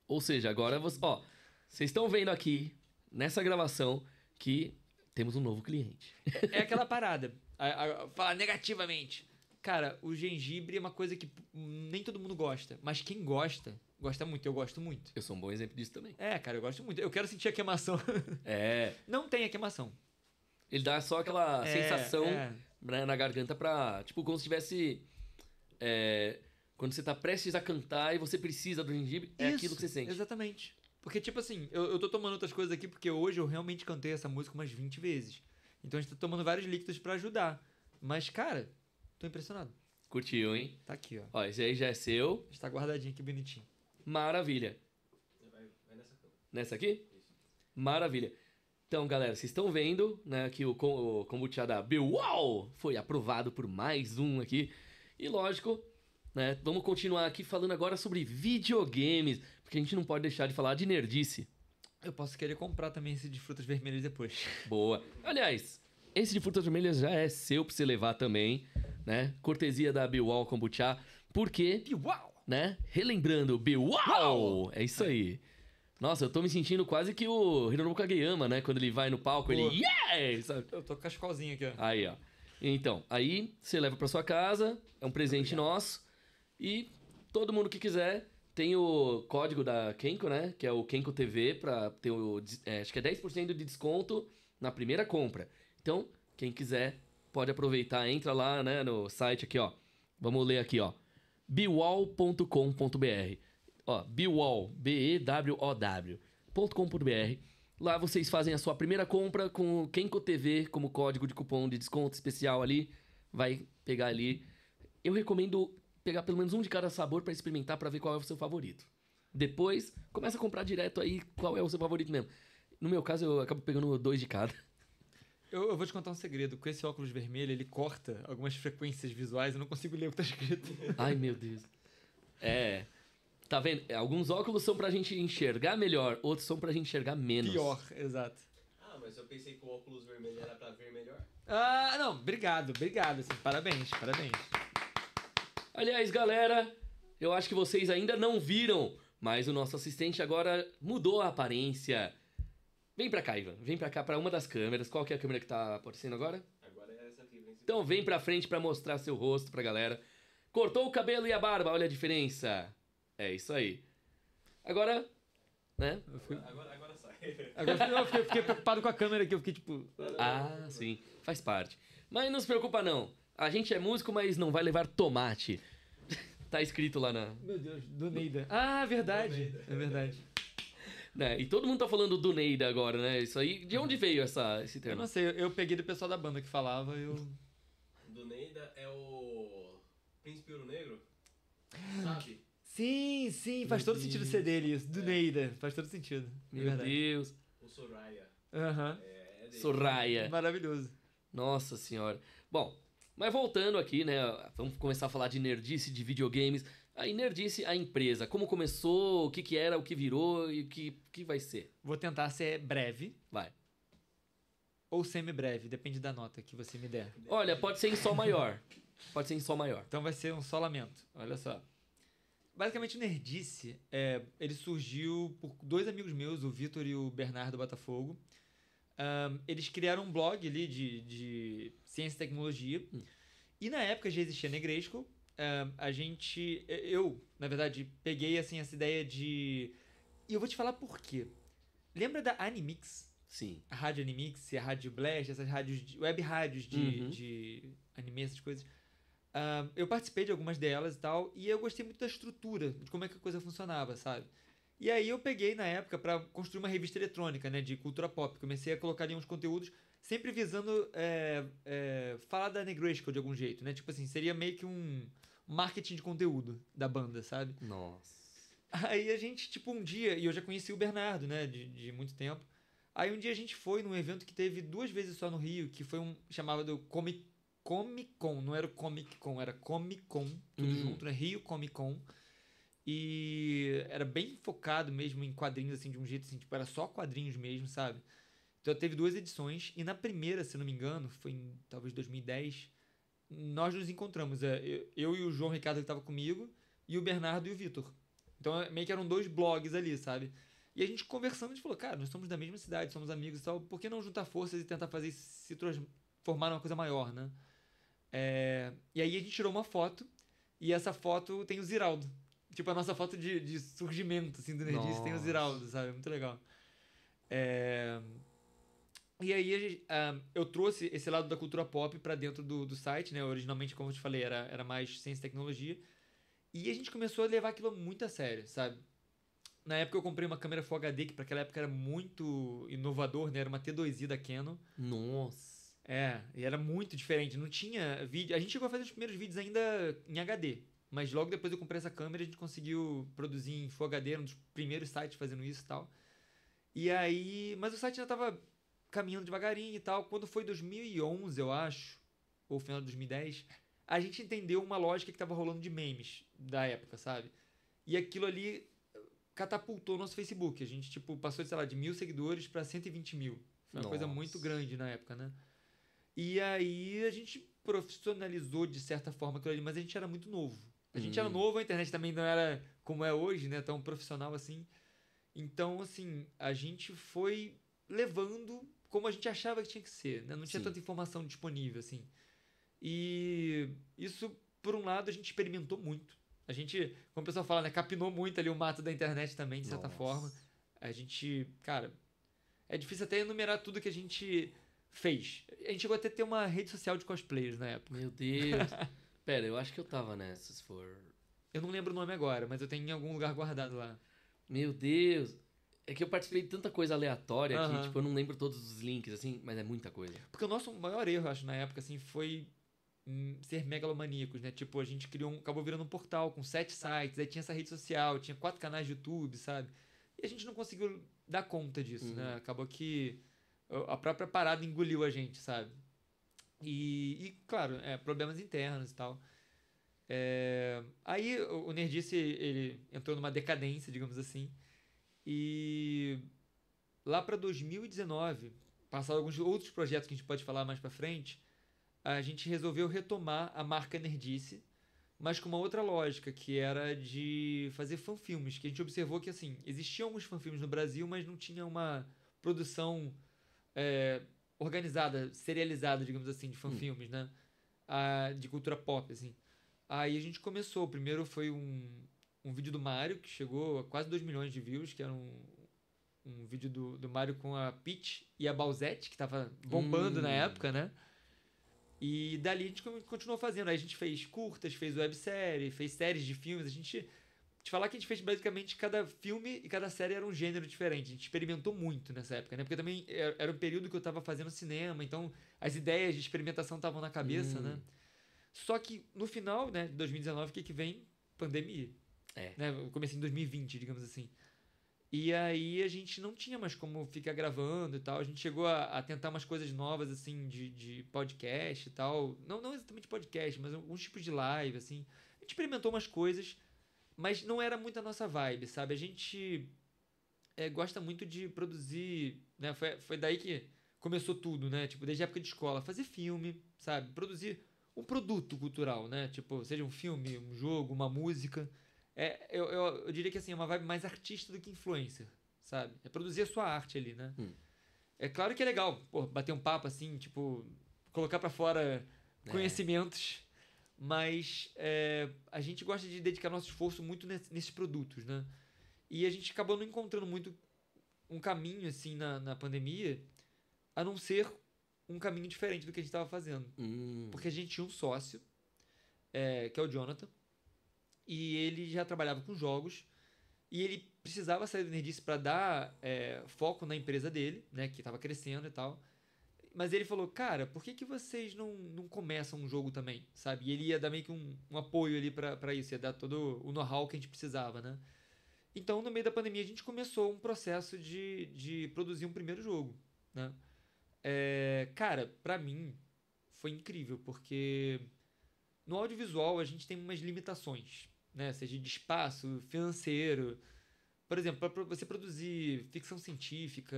Ou seja, agora você. Ó, vocês estão vendo aqui, nessa gravação, que temos um novo cliente. É, aquela parada. A, a, falar negativamente. Cara, o gengibre é uma coisa que nem todo mundo gosta. Mas quem gosta, gosta muito. Eu gosto muito. Eu sou um bom exemplo disso também. É, cara, eu gosto muito. Eu quero sentir a queimação. É. Não tem a queimação. Ele dá só aquela é, sensação é né, na garganta pra. Tipo, como se tivesse. É, quando você tá prestes a cantar e você precisa do gengibre, é Isso, aquilo que você sente. Exatamente. Porque, tipo assim, eu, eu tô tomando outras coisas aqui porque hoje eu realmente cantei essa música umas 20 vezes. Então a gente tá tomando vários líquidos para ajudar. Mas, cara, tô impressionado. Curtiu, hein? Tá aqui, ó. Ó, esse aí já é seu. Está guardadinho aqui, bonitinho. Maravilha. Vai, vai nessa, nessa aqui? Isso. Maravilha. Então, galera, vocês estão vendo né, que o, o kombucha da Bewal foi aprovado por mais um aqui. E lógico, né, vamos continuar aqui falando agora sobre videogames, porque a gente não pode deixar de falar de nerdice. Eu posso querer comprar também esse de frutas vermelhas depois. Boa. Aliás, esse de frutas vermelhas já é seu pra você levar também, né? Cortesia da Bewal Kombucha, porque... Bewal! Né? Relembrando, Bewal! É isso aí. Nossa, eu tô me sentindo quase que o Hironobu Kageyama, né? Quando ele vai no palco, Pô. ele... Yeah! Sabe? Eu tô com cachecolzinho aqui, ó. Aí, ó. Então, aí você leva para sua casa, é um presente Obrigado. nosso. E todo mundo que quiser tem o código da Kenko, né? Que é o Kenko TV, pra ter o, é, acho que é 10% de desconto na primeira compra. Então, quem quiser pode aproveitar, entra lá né, no site aqui, ó. Vamos ler aqui, ó. biwall.com.br ó, Bewow, B-E-W-O-W, br Lá vocês fazem a sua primeira compra com Kenko TV como código de cupom de desconto especial ali. Vai pegar ali. Eu recomendo pegar pelo menos um de cada sabor para experimentar para ver qual é o seu favorito. Depois, começa a comprar direto aí qual é o seu favorito mesmo. No meu caso, eu acabo pegando dois de cada. Eu, eu, vou te contar um segredo. Com esse óculos vermelho, ele corta algumas frequências visuais. Eu não consigo ler o que tá escrito. Ai, meu Deus. É. Tá vendo? Alguns óculos são pra gente enxergar melhor, outros são pra gente enxergar menos. Pior, exato. Ah, mas eu pensei que o óculos vermelho era pra ver melhor. Ah, não, obrigado, obrigado. Assim, parabéns, parabéns. Aliás, galera, eu acho que vocês ainda não viram, mas o nosso assistente agora mudou a aparência. Vem pra cá, Ivan. Vem pra cá pra uma das câmeras. Qual que é a câmera que tá aparecendo agora? Agora é essa aqui, vem Então vem pra frente pra mostrar seu rosto pra galera. Cortou o cabelo e a barba, olha a diferença. É isso aí. Agora, né? Fiquei... Agora, agora, sai. Agora, não, eu fiquei, fiquei, preocupado com a câmera aqui, eu fiquei tipo. Ah, sim, faz parte. Mas não se preocupa, não. A gente é músico, mas não vai levar tomate. tá escrito lá na. Meu Deus, do Neida. Ah, é verdade. Neida. É verdade. Né? E todo mundo tá falando do Neida agora, né? Isso aí. De onde veio essa, esse termo? Eu não sei, eu peguei do pessoal da banda que falava, eu. Do Neida é o. Príncipe Ouro Negro? Sabe? Sim, sim, faz Meu todo Deus. sentido ser dele isso, do é. Neida. Faz todo sentido. É Meu verdade. Deus. O Soraya. Aham. Uhum. É, é Soraya. Maravilhoso. Nossa senhora. Bom, mas voltando aqui, né? Vamos começar a falar de nerdice, de videogames. A Nerdice, a empresa, como começou, o que, que era, o que virou e o que, que vai ser? Vou tentar ser breve. Vai. Ou semi-breve, depende da nota que você me der. Olha, pode ser em sol maior. pode ser em sol maior. Então vai ser um solamento Olha só. Basicamente, o Nerdice, é, ele surgiu por dois amigos meus, o Vitor e o Bernardo Botafogo. Um, eles criaram um blog ali de, de ciência e tecnologia. Hum. E na época já existia Negresco. Um, a gente... Eu, na verdade, peguei assim essa ideia de... E eu vou te falar por quê. Lembra da Animix? Sim. A rádio Animix, a rádio Blast, essas rádios... De, web rádios de, uhum. de anime, essas coisas Uh, eu participei de algumas delas e tal, e eu gostei muito da estrutura, de como é que a coisa funcionava, sabe? E aí eu peguei na época para construir uma revista eletrônica, né, de cultura pop. Comecei a colocar ali uns conteúdos, sempre visando é, é, falar da Negresco de algum jeito, né? Tipo assim, seria meio que um marketing de conteúdo da banda, sabe? Nossa. Aí a gente, tipo, um dia, e eu já conheci o Bernardo, né, de, de muito tempo. Aí um dia a gente foi num evento que teve duas vezes só no Rio, que foi um chamado Comic Comic Con, não era o Comic Con, era Comic Con, tudo hum. junto, né? Rio Comic Con. E era bem focado mesmo em quadrinhos, assim, de um jeito assim, tipo, era só quadrinhos mesmo, sabe? Então teve duas edições, e na primeira, se não me engano, foi em talvez 2010, nós nos encontramos. É, eu, eu e o João Ricardo, ele tava comigo, e o Bernardo e o Vitor. Então é, meio que eram dois blogs ali, sabe? E a gente conversando, a gente falou, cara, nós somos da mesma cidade, somos amigos e tal, por que não juntar forças e tentar fazer se transformar numa coisa maior, né? É, e aí a gente tirou uma foto e essa foto tem o Ziraldo. Tipo, a nossa foto de, de surgimento, assim, do Nerdice tem o Ziraldo, sabe? Muito legal. É, e aí gente, um, ah, eu trouxe esse lado da cultura pop para dentro do, do site, né? Originalmente, como eu te falei, era, era mais ciência e tecnologia. E a gente começou a levar aquilo muito a sério, sabe? Na época eu comprei uma câmera Full HD, que para aquela época era muito inovador, né? Era uma T2i da Canon. Nossa! É, e era muito diferente. Não tinha vídeo. A gente chegou a fazer os primeiros vídeos ainda em HD. Mas logo depois eu comprei essa câmera e a gente conseguiu produzir em Full HD, um dos primeiros sites fazendo isso e tal. E aí. Mas o site ainda tava caminhando devagarinho e tal. Quando foi 2011, eu acho, ou final de 2010, a gente entendeu uma lógica que tava rolando de memes da época, sabe? E aquilo ali uh, catapultou nosso Facebook. A gente, tipo, passou, sei lá, de mil seguidores para 120 mil. Foi uma Nossa. coisa muito grande na época, né? E aí a gente profissionalizou de certa forma aquilo ali, mas a gente era muito novo. A gente hum. era uhum. novo, a internet também não era como é hoje, né? Tão profissional assim. Então, assim, a gente foi levando como a gente achava que tinha que ser, né? Não tinha Sim. tanta informação disponível, assim. E isso, por um lado, a gente experimentou muito. A gente, como o pessoal fala, né? Capinou muito ali o mato da internet também, de certa Nossa. forma. A gente, cara, é difícil até enumerar tudo que a gente fez. A gente chegou até a ter uma rede social de cosplayers na época. Meu Deus. Pera, eu acho que eu tava nessa, se for. Eu não lembro o nome agora, mas eu tenho em algum lugar guardado lá. Meu Deus. É que eu participei de tanta coisa aleatória uhum. que, tipo, eu não lembro todos os links, assim, mas é muita coisa. Porque o nosso maior erro, acho, na época, assim, foi hum, ser megalomaníacos, né? Tipo, a gente criou um, acabou virando um portal com sete sites, aí tinha essa rede social, tinha quatro canais de YouTube, sabe? E a gente não conseguiu dar conta disso, uhum. né? Acabou que a própria parada engoliu a gente, sabe? E, e claro, é, problemas internos e tal. É, aí o Nerdice, ele entrou numa decadência, digamos assim. E lá para 2019, passado alguns outros projetos que a gente pode falar mais para frente, a gente resolveu retomar a marca Nerdice, mas com uma outra lógica, que era de fazer fanfilmes, que a gente observou que assim, existiam alguns fanfilmes no Brasil, mas não tinha uma produção é, organizada, serializada, digamos assim, de fanfilmes, hum. né? A de cultura pop, assim. Aí a gente começou. O primeiro foi um, um vídeo do Mario, que chegou a quase 2 milhões de views, que era um, um vídeo do, do Mario com a Peach e a Balzette, que tava bombando hum. na época, né? E dali a gente continuou fazendo. Aí a gente fez curtas, fez websérie, fez séries de filmes. A gente te falar que a gente fez basicamente cada filme e cada série era um gênero diferente. A gente experimentou muito nessa época, né? Porque também é, era um período que eu estava fazendo cinema, então as ideias de experimentação estavam na cabeça, né? hum. né? Só que no final, né, de 2019, o que, que vem? Pandemia. É. Né? comecei em 2020, digamos assim. E aí a gente não tinha mais como ficar gravando e tal. A gente chegou a, a tentar umas coisas novas, assim, de, de podcast e tal. Não, não exatamente podcast, mas alguns tipos de live, assim. A gente experimentou umas coisas mas não era muito a nossa vibe, sabe? A gente é, gosta muito de produzir, né? Foi, foi daí que começou tudo, né? Tipo, desde a época de escola, fazer filme, sabe? Produzir um produto cultural, né? Tipo, seja um filme, um jogo, uma música. É, eu, eu, eu diria que assim, é uma vibe mais artista do que influencer, sabe? É produzir a sua arte ali, né? Hum. É claro que é legal, pô, bater um papo assim, tipo, colocar para fora é. conhecimentos mas é, a gente gosta de dedicar nosso esforço muito nesse, nesses produtos, né? E a gente acabou não encontrando muito um caminho assim na, na pandemia, a não ser um caminho diferente do que a gente estava fazendo. Hum. Porque a gente tinha um sócio, é, que é o Jonathan, e ele já trabalhava com jogos, e ele precisava sair do Nerdice para dar é, foco na empresa dele, né, que estava crescendo e tal. Mas ele falou, cara, por que, que vocês não, não começam um jogo também, sabe? E ele ia dar meio que um, um apoio ali para isso, ia dar todo o know-how que a gente precisava, né? Então, no meio da pandemia, a gente começou um processo de, de produzir um primeiro jogo, né? É, cara, para mim, foi incrível, porque no audiovisual a gente tem umas limitações, né? Seja de espaço, financeiro. Por exemplo, para você produzir ficção científica,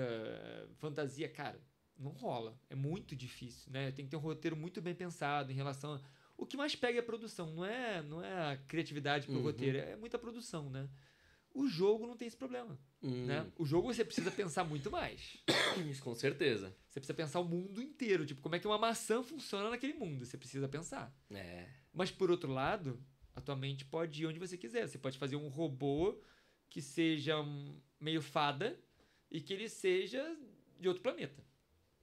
fantasia, cara, não rola. É muito difícil, né? Tem que ter um roteiro muito bem pensado em relação. A... O que mais pega é a produção, não é, não é a criatividade pro uhum. roteiro, é muita produção, né? O jogo não tem esse problema. Hum. Né? O jogo você precisa pensar muito mais. Isso, com certeza. Você precisa pensar o mundo inteiro. Tipo, como é que uma maçã funciona naquele mundo? Você precisa pensar. É. Mas por outro lado, a tua mente pode ir onde você quiser. Você pode fazer um robô que seja meio fada e que ele seja de outro planeta.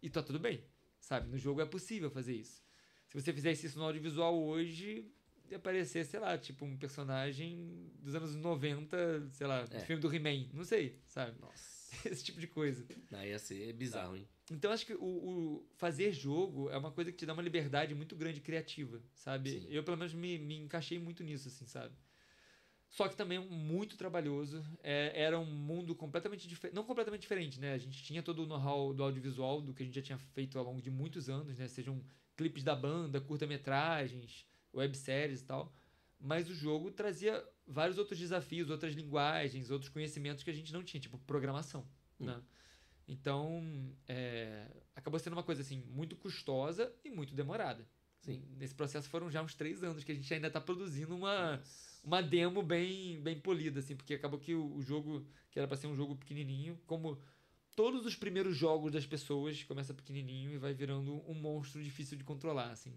E tá tudo bem, sabe? No jogo é possível fazer isso. Se você fizesse isso no audiovisual hoje, ia aparecer, sei lá, tipo um personagem dos anos 90, sei lá, é. do filme do He-Man, não sei, sabe? Nossa. Esse tipo de coisa. aí ia ser bizarro, tá. hein? Então acho que o, o, fazer jogo é uma coisa que te dá uma liberdade muito grande criativa, sabe? Sim. Eu pelo menos me, me encaixei muito nisso, assim, sabe? Só que também é muito trabalhoso. É, era um mundo completamente diferente. Não completamente diferente, né? A gente tinha todo o know-how do audiovisual, do que a gente já tinha feito ao longo de muitos anos, né? Sejam clipes da banda, curta-metragens, webséries e tal. Mas o jogo trazia vários outros desafios, outras linguagens, outros conhecimentos que a gente não tinha, tipo programação, hum. né? Então, é, acabou sendo uma coisa assim, muito custosa e muito demorada. Sim. Nesse processo foram já uns três anos que a gente ainda está produzindo uma. Nossa uma demo bem, bem polida, assim, porque acabou que o, o jogo, que era para ser um jogo pequenininho, como todos os primeiros jogos das pessoas, começa pequenininho e vai virando um monstro difícil de controlar, assim.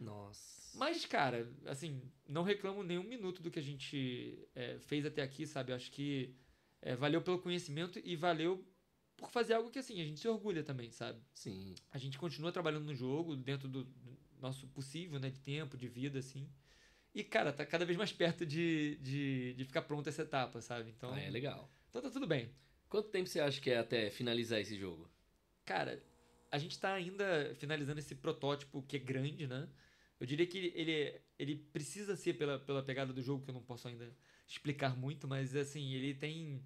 Nossa. Mas, cara, assim, não reclamo nenhum minuto do que a gente é, fez até aqui, sabe? acho que é, valeu pelo conhecimento e valeu por fazer algo que, assim, a gente se orgulha também, sabe? Sim. A gente continua trabalhando no jogo, dentro do nosso possível, né? De tempo, de vida, assim. E, cara, tá cada vez mais perto de, de, de ficar pronta essa etapa, sabe? Então, ah, é legal. Então tá tudo bem. Quanto tempo você acha que é até finalizar esse jogo? Cara, a gente tá ainda finalizando esse protótipo que é grande, né? Eu diria que ele, ele precisa ser pela, pela pegada do jogo, que eu não posso ainda explicar muito, mas assim, ele tem.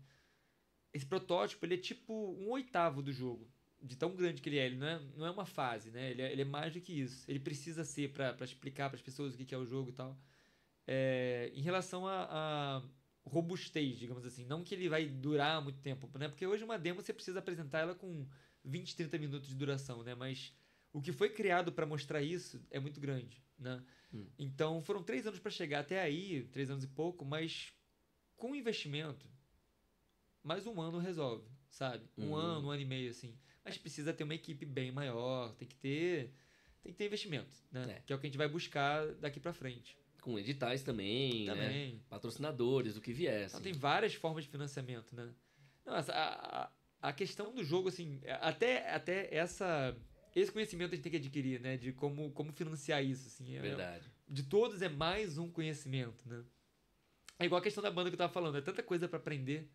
Esse protótipo ele é tipo um oitavo do jogo, de tão grande que ele é. Ele não é, não é uma fase, né? Ele é, ele é mais do que isso. Ele precisa ser para explicar para as pessoas o que, que é o jogo e tal é, em relação a, a, robustez, digamos assim. Não que ele vai durar muito tempo, né? Porque hoje uma demo você precisa apresentar ela com 20, 30 minutos de duração, né? Mas o que foi criado para mostrar isso é muito grande, né? Hum. Então foram três anos para chegar até aí, três anos e pouco, mas com investimento, mais um ano resolve, sabe? Um hum. ano, um ano e meio, assim. Mas precisa ter uma equipe bem maior, tem que ter, tem que ter investimento, né? É. Que é o que a gente vai buscar daqui para frente com editais também, né? também. Né? patrocinadores, o que viesse. Assim. Então, tem várias formas de financiamento, né? Não, essa, a, a questão do jogo, assim, é, até, até essa, esse conhecimento a gente tem que adquirir, né? De como, como financiar isso, assim. É, Verdade. de todos é mais um conhecimento, né? É igual a questão da banda que eu tava falando, é tanta coisa para aprender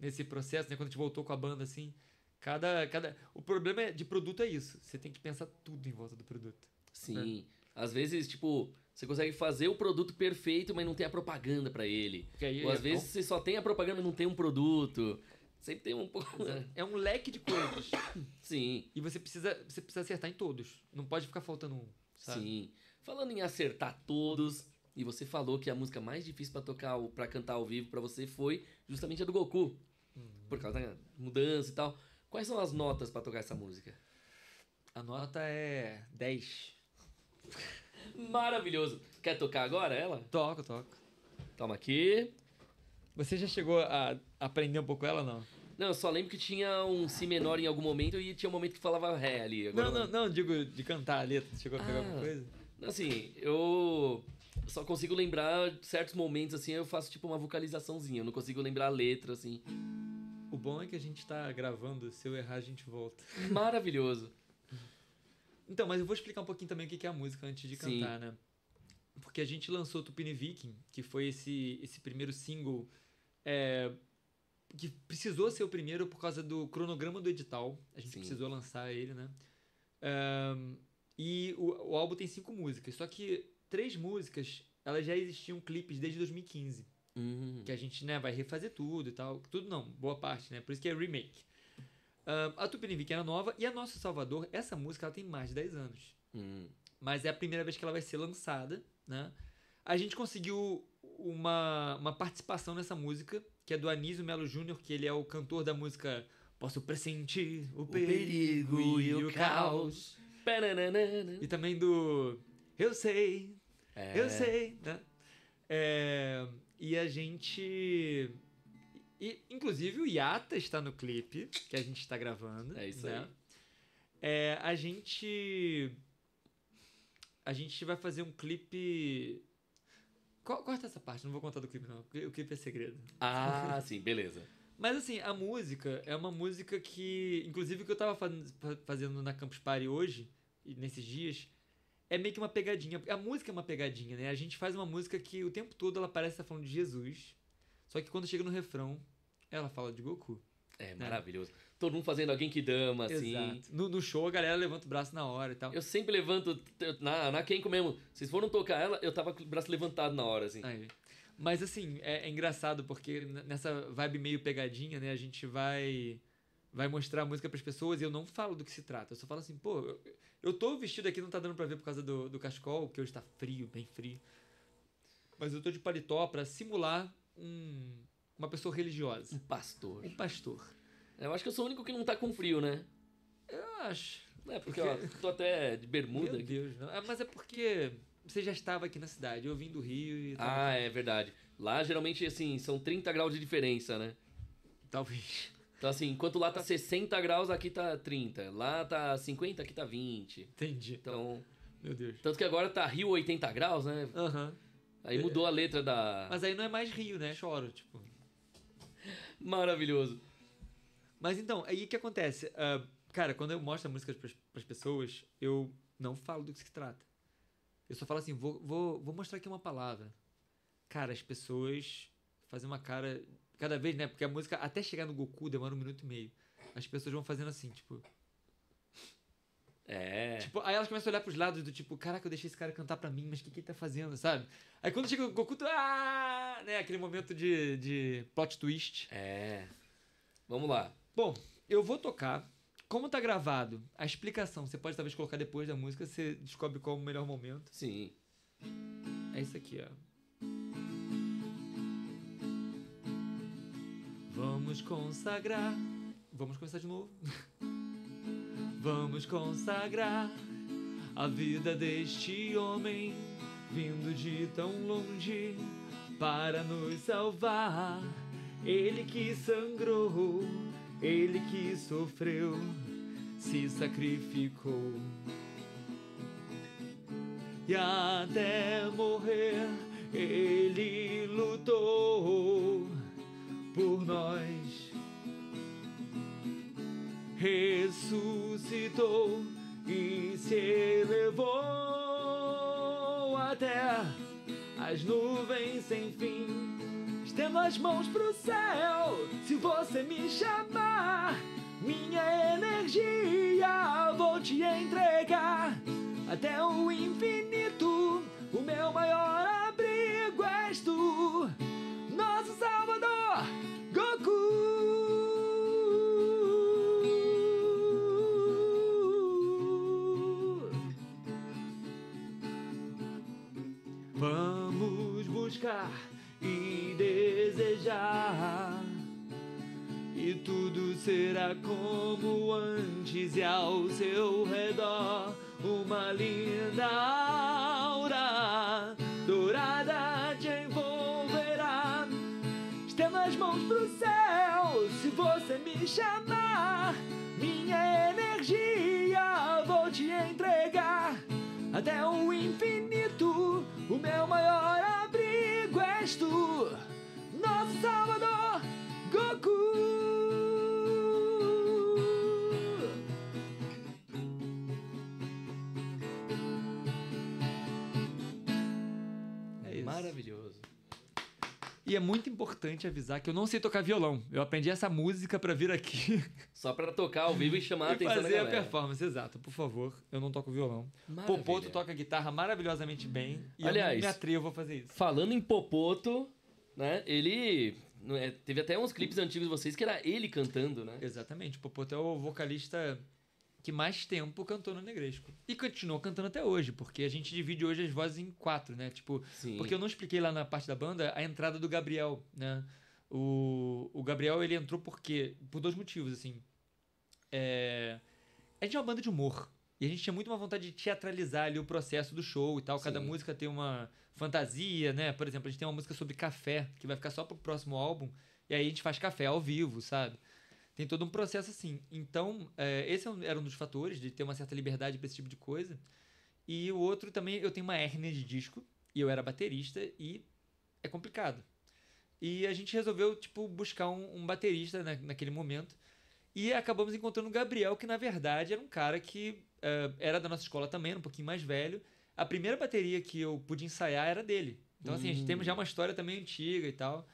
nesse processo, né? Quando a gente voltou com a banda, assim, cada, cada... O problema é, de produto é isso, você tem que pensar tudo em volta do produto. Né? Sim, né? às vezes, tipo, você consegue fazer o produto perfeito, mas não tem a propaganda para ele. Aí, Ou às é vezes bom. você só tem a propaganda, mas não tem um produto. Sempre tem um pouco. É. é um leque de coisas. Sim. E você precisa, você precisa acertar em todos. Não pode ficar faltando um. Sabe? Sim. Falando em acertar todos, e você falou que a música mais difícil para tocar, para cantar ao vivo para você foi justamente a do Goku. Uhum. Por causa da mudança e tal. Quais são as notas para tocar essa música? A nota é 10. Maravilhoso. Quer tocar agora ela? Toco, toco. Toma aqui. Você já chegou a aprender um pouco ela não? Não, eu só lembro que tinha um si menor em algum momento e tinha um momento que falava ré ali. Agora não, não, não, não, digo de cantar a letra. Chegou a pegar alguma ah. coisa? Assim, eu só consigo lembrar certos momentos assim, eu faço tipo uma vocalizaçãozinha, eu não consigo lembrar a letra assim. O bom é que a gente tá gravando, se eu errar a gente volta. Maravilhoso. Então, mas eu vou explicar um pouquinho também o que é a música antes de Sim. cantar, né? Porque a gente lançou Tupini Viking, que foi esse, esse primeiro single é, que precisou ser o primeiro por causa do cronograma do edital. A gente Sim. precisou lançar ele, né? Um, e o, o álbum tem cinco músicas, só que três músicas elas já existiam clipes desde 2015. Uhum. Que a gente né, vai refazer tudo e tal. Tudo não, boa parte, né? Por isso que é remake. Uh, a Tupiniquim era é nova e a Nosso Salvador, essa música ela tem mais de 10 anos. Hum. Mas é a primeira vez que ela vai ser lançada, né? A gente conseguiu uma, uma participação nessa música, que é do Anísio Melo Júnior, que ele é o cantor da música Posso Pressentir o, o perigo, e o, Caos. E também do Eu Sei, é. Eu Sei, né? É, e a gente e, inclusive, o Yata está no clipe que a gente está gravando. É isso né? aí. É, a gente. A gente vai fazer um clipe. Corta essa parte, não vou contar do clipe, não. O clipe é segredo. Ah, sim, beleza. Mas assim, a música é uma música que. Inclusive, o que eu tava fazendo na Campus Party hoje, nesses dias, é meio que uma pegadinha. A música é uma pegadinha, né? A gente faz uma música que o tempo todo ela parece estar tá falando de Jesus. Só que quando chega no refrão, ela fala de Goku. É né? maravilhoso. É. Todo mundo fazendo alguém que dama, assim. Exato. No, no, show a galera levanta o braço na hora e tal. Eu sempre levanto. Na, na Kenko mesmo. Vocês foram tocar ela, eu tava com o braço levantado na hora, assim. Aí. Mas assim, é, é, engraçado porque nessa vibe meio pegadinha, né? A gente vai vai mostrar a música para as pessoas e eu não falo do que se trata. Eu só falo assim, pô, eu, eu tô vestido aqui, não tá dando para ver por causa do, do cachecol, que hoje tá frio, bem frio. Mas eu tô de paletó para simular um uma pessoa religiosa. Um pastor. Um pastor. É, eu acho que eu sou o único que não tá com frio, né? Eu acho. É, porque, porque... ó, tô até de bermuda. Meu Deus, não. Ah, mas é porque você já estava aqui na cidade, eu vim do Rio e... Ah, é verdade. Lá, geralmente, assim, são 30 graus de diferença, né? Talvez. Então, assim, enquanto lá tá 60 graus, aqui tá 30. Lá tá 50, aqui tá 20. Entendi. Então... Meu Deus. Tanto que agora tá Rio 80 graus, né? Aham. Uhum. Aí mudou a letra da. Mas aí não é mais Rio, né? Choro, tipo. Maravilhoso. Mas então, aí o que acontece? Uh, cara, quando eu mostro a música para as pessoas, eu não falo do que se trata. Eu só falo assim, vou, vou, vou mostrar aqui uma palavra. Cara, as pessoas fazem uma cara. Cada vez, né? Porque a música, até chegar no Goku, demora um minuto e meio. As pessoas vão fazendo assim, tipo. É. Tipo, aí elas começam a olhar pros lados do tipo, caraca, eu deixei esse cara cantar pra mim, mas o que, que ele tá fazendo, sabe? Aí quando chega o Goku, ah, né? Aquele momento de, de plot twist. É. Vamos lá. Bom, eu vou tocar. Como tá gravado, a explicação você pode talvez colocar depois da música, você descobre qual é o melhor momento. Sim. É isso aqui, ó. Vamos consagrar. Vamos começar de novo. Vamos consagrar a vida deste homem vindo de tão longe para nos salvar. Ele que sangrou, ele que sofreu, se sacrificou. E até morrer ele lutou por nós ressuscitou e se elevou até as nuvens sem fim. Estendo as mãos pro céu, se você me chamar, minha energia vou te entregar até o infinito, o meu maior amor buscar e desejar. E tudo será como antes e ao seu redor uma linda aura dourada te envolverá. Estenda as mãos pro céu se você me chamar. Minha energia vou te entregar até o Salvador Goku. É isso. Maravilhoso. E é muito importante avisar que eu não sei tocar violão. Eu aprendi essa música para vir aqui. Só para tocar ao vivo e chamar a atenção e fazer da a performance, exato. Por favor, eu não toco violão. Maravilha. Popoto toca guitarra maravilhosamente bem. E Aliás, eu não me atrevo a fazer isso. Falando em Popoto, né? Ele. É, teve até uns clipes antigos de vocês que era ele cantando, né? Exatamente. O Popoto é o vocalista que mais tempo cantou no Negresco. E continuou cantando até hoje, porque a gente divide hoje as vozes em quatro, né? Tipo, Sim. porque eu não expliquei lá na parte da banda a entrada do Gabriel, né? O, o Gabriel ele entrou porque por dois motivos, assim. É, a gente é uma banda de humor. E a gente tinha muito uma vontade de teatralizar ali o processo do show e tal. Sim. Cada música tem uma fantasia, né? Por exemplo, a gente tem uma música sobre café, que vai ficar só pro próximo álbum, e aí a gente faz café ao vivo, sabe? Tem todo um processo assim. Então, é, esse é era um dos fatores de ter uma certa liberdade para esse tipo de coisa. E o outro também, eu tenho uma hérnia de disco, e eu era baterista, e é complicado. E a gente resolveu, tipo, buscar um, um baterista na, naquele momento. E acabamos encontrando o Gabriel, que na verdade era um cara que uh, era da nossa escola também, um pouquinho mais velho, a primeira bateria que eu pude ensaiar era dele. Então, assim, hum. a gente tem hum. já uma história também antiga e tal.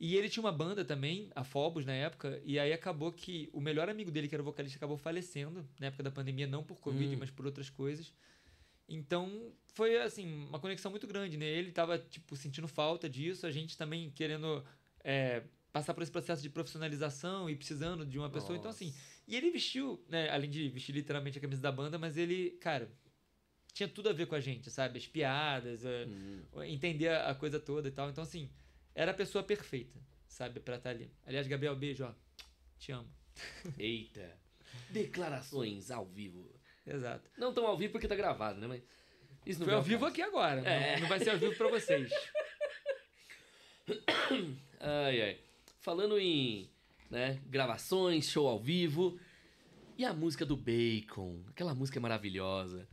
E ele tinha uma banda também, a Phobos, na época, e aí acabou que o melhor amigo dele, que era o vocalista, acabou falecendo na época da pandemia, não por Covid, hum. mas por outras coisas. Então, foi, assim, uma conexão muito grande, né? Ele tava, tipo, sentindo falta disso, a gente também querendo é, passar por esse processo de profissionalização e precisando de uma pessoa. Nossa. Então, assim, e ele vestiu, né? Além de vestir literalmente a camisa da banda, mas ele, cara, tinha tudo a ver com a gente, sabe? As piadas, uhum. entender a coisa toda e tal. Então, assim, era a pessoa perfeita, sabe, pra estar tá ali. Aliás, Gabriel, beijo, ó. Te amo. Eita! Declarações ao vivo. Exato. Não tão ao vivo porque tá gravado, né? Mas. Isso não Foi é ao vivo aqui agora. É. Não, não vai ser ao vivo pra vocês. ai, ai. Falando em né, gravações, show ao vivo. E a música do Bacon? Aquela música maravilhosa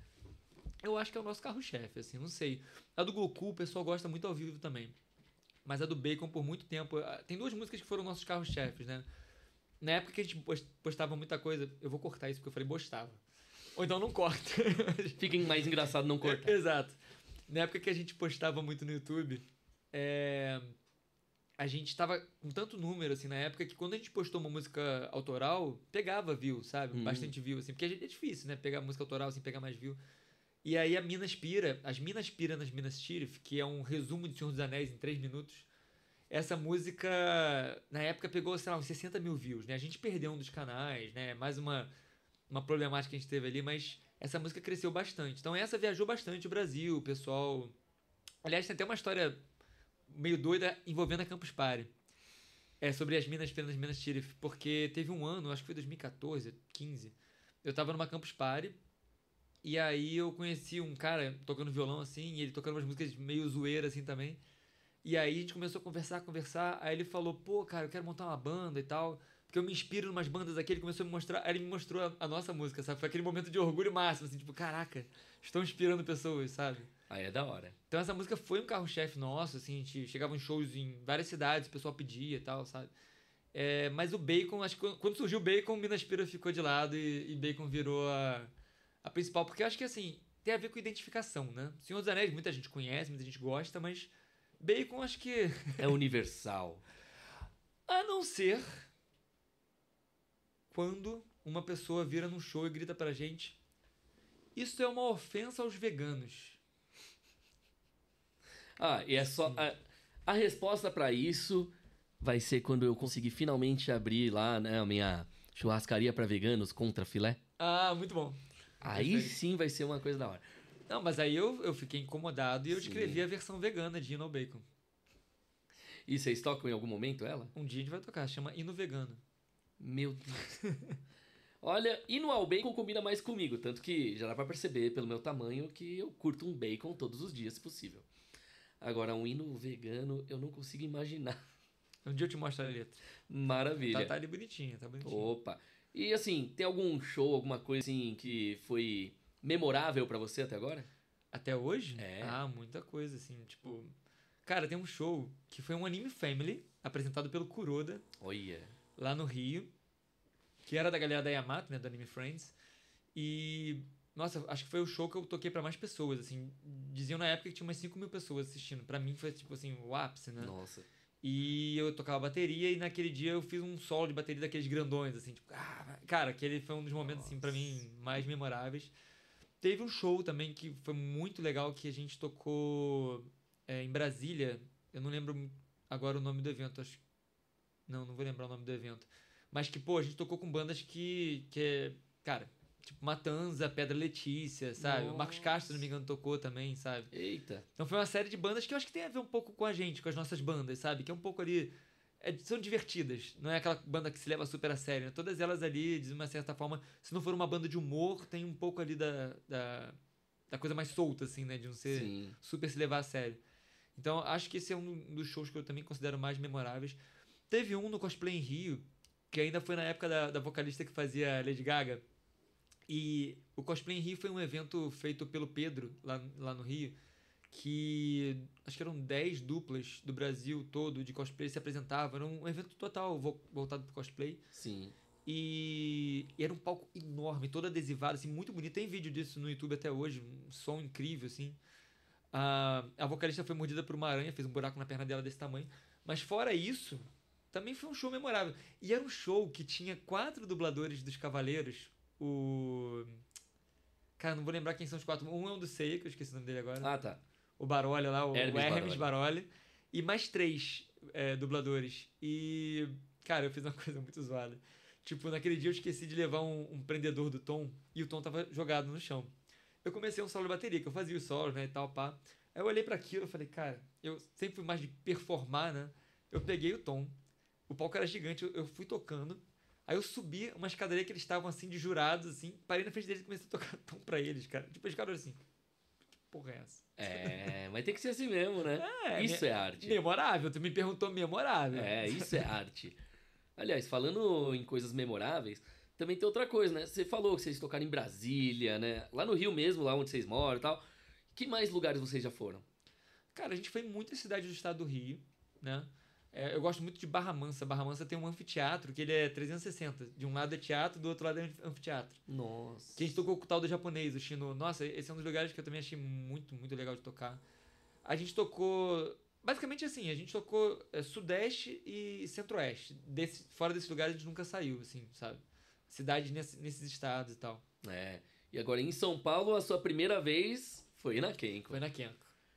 eu acho que é o nosso carro-chefe, assim, não sei. A do Goku, o pessoal gosta muito ao vivo também. Mas a do Bacon, por muito tempo. Tem duas músicas que foram nossos carros-chefes, né? Na época que a gente postava muita coisa. Eu vou cortar isso porque eu falei postava. Ou então não corta. Fica mais engraçado não cortar. É, exato. Na época que a gente postava muito no YouTube, é... a gente tava com tanto número, assim, na época que quando a gente postou uma música autoral, pegava view, sabe? Uhum. Bastante view, assim. Porque é difícil, né? Pegar música autoral, assim, pegar mais view. E aí a Minas Pira, as Minas Pira nas Minas Tirith, que é um resumo de Senhor dos Anéis em 3 minutos, essa música na época pegou, sei lá, uns 60 mil views, né? A gente perdeu um dos canais, né? Mais uma, uma problemática que a gente teve ali, mas essa música cresceu bastante. Então essa viajou bastante o Brasil, o pessoal... Aliás, tem até uma história meio doida envolvendo a Campus Party. É, sobre as Minas pira nas Minas Tirith, porque teve um ano, acho que foi 2014, 15, eu tava numa Campus Party e aí eu conheci um cara tocando violão assim, e ele tocando umas músicas meio zoeira assim também. E aí a gente começou a conversar, a conversar. Aí ele falou, pô, cara, eu quero montar uma banda e tal. Porque eu me inspiro em umas bandas aqui. Ele começou a me mostrar. Aí ele me mostrou a, a, nossa música, sabe? Foi aquele momento de orgulho máximo, assim, tipo, caraca, estão inspirando pessoas, sabe? Aí é da hora. Então essa música foi um carro-chefe nosso, assim, a gente chegava em shows em várias cidades, o pessoal pedia e tal, sabe? É, mas o Bacon, acho que quando surgiu o Bacon, Minas Pira ficou de lado e, e Bacon virou a a principal, porque eu acho que assim, tem a ver com identificação, né? Senhor dos Anéis, muita gente conhece, muita gente gosta, mas Bacon acho que. é universal. a não ser quando uma pessoa vira num show e grita pra gente: Isso é uma ofensa aos veganos. Ah, e é só. A, a resposta para isso vai ser quando eu conseguir finalmente abrir lá né, a minha churrascaria para veganos contra filé. Ah, muito bom. Aí Perfeito. sim vai ser uma coisa da hora. Não, mas aí eu, eu fiquei incomodado e eu sim. a versão vegana de Ino Bacon. E vocês tocam em algum momento ela? Um dia a gente vai tocar, chama Ino Vegano. Meu Deus. Olha, Hino ao Bacon combina mais comigo, tanto que já dá pra perceber pelo meu tamanho que eu curto um bacon todos os dias, se possível. Agora, um hino vegano, eu não consigo imaginar. Um dia eu te mostro a letra. Maravilha. Tá, tá ali bonitinha, tá bonitinha. Opa. E assim, tem algum show, alguma coisa assim que foi memorável para você até agora? Até hoje? É. Ah, muita coisa, assim, tipo. Cara, tem um show que foi um Anime Family, apresentado pelo Kuroda. Olha. Yeah. Lá no Rio. Que era da galera da Yamato, né? Do Anime Friends. E. Nossa, acho que foi o show que eu toquei para mais pessoas, assim. Diziam na época que tinha umas 5 mil pessoas assistindo. para mim foi, tipo assim, o ápice, né? Nossa. E eu tocava bateria e naquele dia eu fiz um solo de bateria daqueles grandões, assim, tipo, ah, cara, aquele foi um dos momentos, assim, Nossa. assim, para mim, mais memoráveis. Teve um show também que foi muito legal, que a gente tocou é, em Brasília. Eu não lembro agora o nome do evento, acho. Não, não vou lembrar o nome do evento. Mas que, pô, a gente tocou com bandas que. que é, cara, Tipo, Matanza, Pedra Letícia, sabe? Nossa. Marcos Castro, se não me engano, tocou também, sabe? Eita. Então foi uma série de bandas que eu acho que tem a ver um pouco com a gente, com as nossas bandas, sabe? Que é um pouco ali. É, são divertidas, não é aquela banda que se leva super a sério. Né? Todas elas ali, de uma certa forma, se não for uma banda de humor, tem um pouco ali da, da, da coisa mais solta, assim, né? De não ser Sim. super se levar a sério. Então, acho que esse é um dos shows que eu também considero mais memoráveis. Teve um no Cosplay em Rio, que ainda foi na época da, da vocalista que fazia Lady Gaga e o Cosplay em Rio foi um evento feito pelo Pedro, lá, lá no Rio, que acho que eram 10 duplas do Brasil todo de cosplay se apresentavam. Era um evento total voltado pro cosplay. Sim. E, e era um palco enorme, todo adesivado, assim, muito bonito. Tem vídeo disso no YouTube até hoje, um som incrível, assim. A, a vocalista foi mordida por uma aranha, fez um buraco na perna dela desse tamanho. Mas fora isso, também foi um show memorável. E era um show que tinha quatro dubladores dos Cavaleiros o. Cara, não vou lembrar quem são os quatro. Um é um do Ceia, que eu esqueci o nome dele agora. Ah, tá. O Baroli lá, o Hermes, o Hermes Baroli. Baroli. E mais três é, dubladores. E. Cara, eu fiz uma coisa muito zoada. Tipo, naquele dia eu esqueci de levar um, um prendedor do Tom e o Tom tava jogado no chão. Eu comecei um solo de bateria, que eu fazia o solo, né, e tal, pá. Aí eu olhei para aquilo e falei, cara, eu sempre fui mais de performar, né? Eu peguei o Tom, o palco era gigante, eu, eu fui tocando Aí eu subi uma escadaria que eles estavam assim, de jurados, assim, parei na frente deles e comecei a tocar tom pra eles, cara. Tipo, eles ficaram assim. Que porra é essa? É, mas tem que ser assim mesmo, né? É, isso é arte. Memorável, tu me perguntou memorável. É, isso é arte. Aliás, falando em coisas memoráveis, também tem outra coisa, né? Você falou que vocês tocaram em Brasília, né? Lá no Rio mesmo, lá onde vocês moram e tal. Que mais lugares vocês já foram? Cara, a gente foi em muitas cidades do estado do Rio, né? É, eu gosto muito de Barra Mansa. Barra Mansa tem um anfiteatro que ele é 360. De um lado é teatro, do outro lado é anfiteatro. Nossa. Que a gente tocou com o tal do japonês, o Shino. Nossa, esse é um dos lugares que eu também achei muito, muito legal de tocar. A gente tocou. Basicamente assim, a gente tocou é, Sudeste e Centro-Oeste. Desse, fora desses lugares a gente nunca saiu, assim, sabe? Cidades nesse, nesses estados e tal. É. E agora em São Paulo, a sua primeira vez foi na Kenko. Foi na Kenko.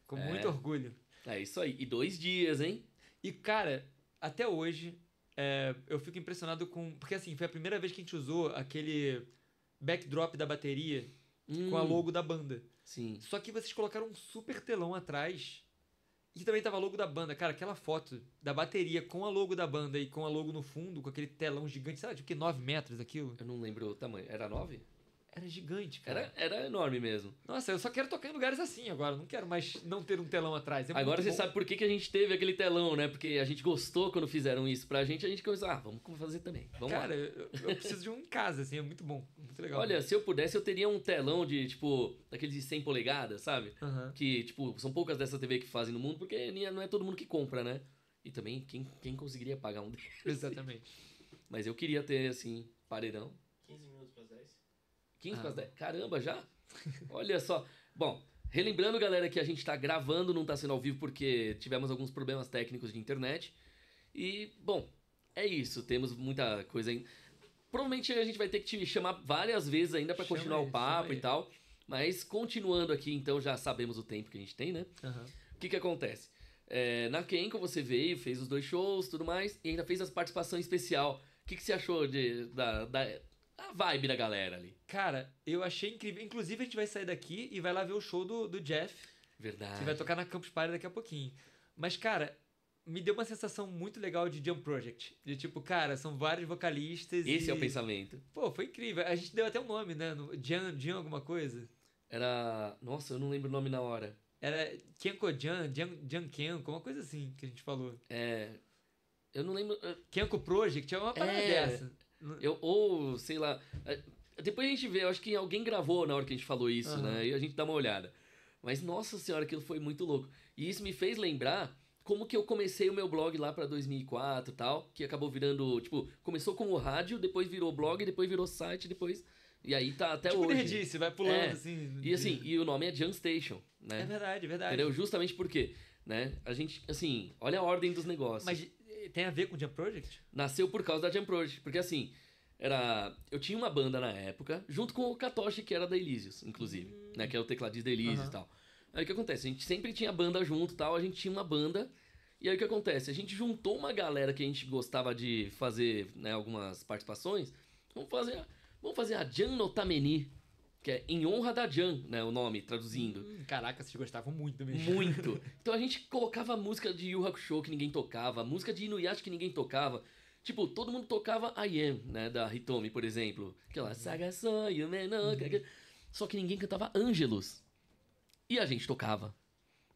Com é. muito orgulho. É isso aí. E dois dias, hein? E, cara, até hoje, é, eu fico impressionado com. Porque, assim, foi a primeira vez que a gente usou aquele backdrop da bateria hum. com a hum. logo da banda. Sim. Só que vocês colocaram um super telão atrás. E também tava logo da banda. Cara, aquela foto da bateria com a logo da banda e com a logo no fundo, com aquele telão gigante, sei tipo lá, que 9 metros aquilo. Eu não lembro o tamanho. Era 9? Era gigante, cara. Era, era enorme mesmo. Nossa, eu só quero tocar em lugares assim agora. Não quero mais não ter um telão atrás. É agora você bom. sabe por que, que a gente teve aquele telão, né? Porque a gente gostou quando fizeram isso pra gente. A gente começou, ah, vamos fazer também. Vamos cara, eu, eu, preciso de um em casa, assim. É muito bom. Muito legal. Olha, se eu pudesse, eu teria um telão de, tipo, daqueles de 100 polegadas, sabe? Uhum. Que, tipo, são poucas dessas TV que fazem no mundo, porque é, não é todo mundo que compra, né? E também, quem, quem conseguiria pagar um deles? Exatamente. Mas eu queria ter, assim, paredão. 15 ah. para as 10. Caramba, já? Olha só. Bom, relembrando, galera, que a gente está gravando, não está sendo ao vivo porque tivemos alguns problemas técnicos de internet. E, bom, é isso. Temos muita coisa ainda. Provavelmente a gente vai ter que te chamar várias vezes ainda para continuar aí, o papo e tal. Mas continuando aqui, então já sabemos o tempo que a gente tem, né? O que, que acontece? É, na Kenko você veio, fez os dois shows tudo mais, e ainda fez as participações especial. O que, que você achou de, da, da vibe da galera ali. Cara, eu achei incrível. Inclusive, a gente vai sair daqui e vai lá ver o show do, do Jeff. Verdade. Que vai tocar na Campus Party daqui a pouquinho. Mas, cara, me deu uma sensação muito legal de Jump Project. De tipo, cara, são vários vocalistas. Esse e... é o pensamento. Pô, foi incrível. A gente deu até um nome, né? Jan, Jan alguma coisa? Era. Nossa, eu não lembro o nome na hora. Era Kenko Jan, Jan, Jan Kenko, uma coisa assim que a gente falou. É. Eu não lembro. Kenko Project é uma parada é, dessa. Eu, ou, sei lá. É, depois a gente vê, eu acho que alguém gravou na hora que a gente falou isso, uhum. né? E a gente dá uma olhada. Mas, nossa senhora, aquilo foi muito louco. E isso me fez lembrar como que eu comecei o meu blog lá pra 2004 e tal, que acabou virando, tipo, começou como rádio, depois virou blog, depois virou site, depois... E aí tá até tipo hoje. Tipo nerdice, vai pulando é. assim. E assim, e o nome é Jam Station, né? É verdade, é verdade. Entendeu? Justamente porque, né? A gente, assim, olha a ordem dos negócios. Mas tem a ver com o Jam Project? Nasceu por causa da Jam Project, porque assim, era eu tinha uma banda na época, junto com o Katoshi, que era da Elysius, inclusive, hum. né, que é o tecladista da Elysius uhum. e tal. Aí o que acontece? A gente sempre tinha banda junto tal, a gente tinha uma banda. E aí o que acontece? A gente juntou uma galera que a gente gostava de fazer né, algumas participações. Vamos fazer, vamos fazer a Jan Notameni que é Em Honra da Jan, né, o nome, traduzindo. Hum, caraca, vocês gostavam muito mesmo. Muito. Então a gente colocava música de Yu Hakusho que ninguém tocava, música de Inuyasha que ninguém tocava. Tipo, todo mundo tocava I Am, né, da Hitomi, por exemplo. Aquela uhum. Saga Son, Yume no... Uhum. Só que ninguém cantava Angelus. E a gente tocava.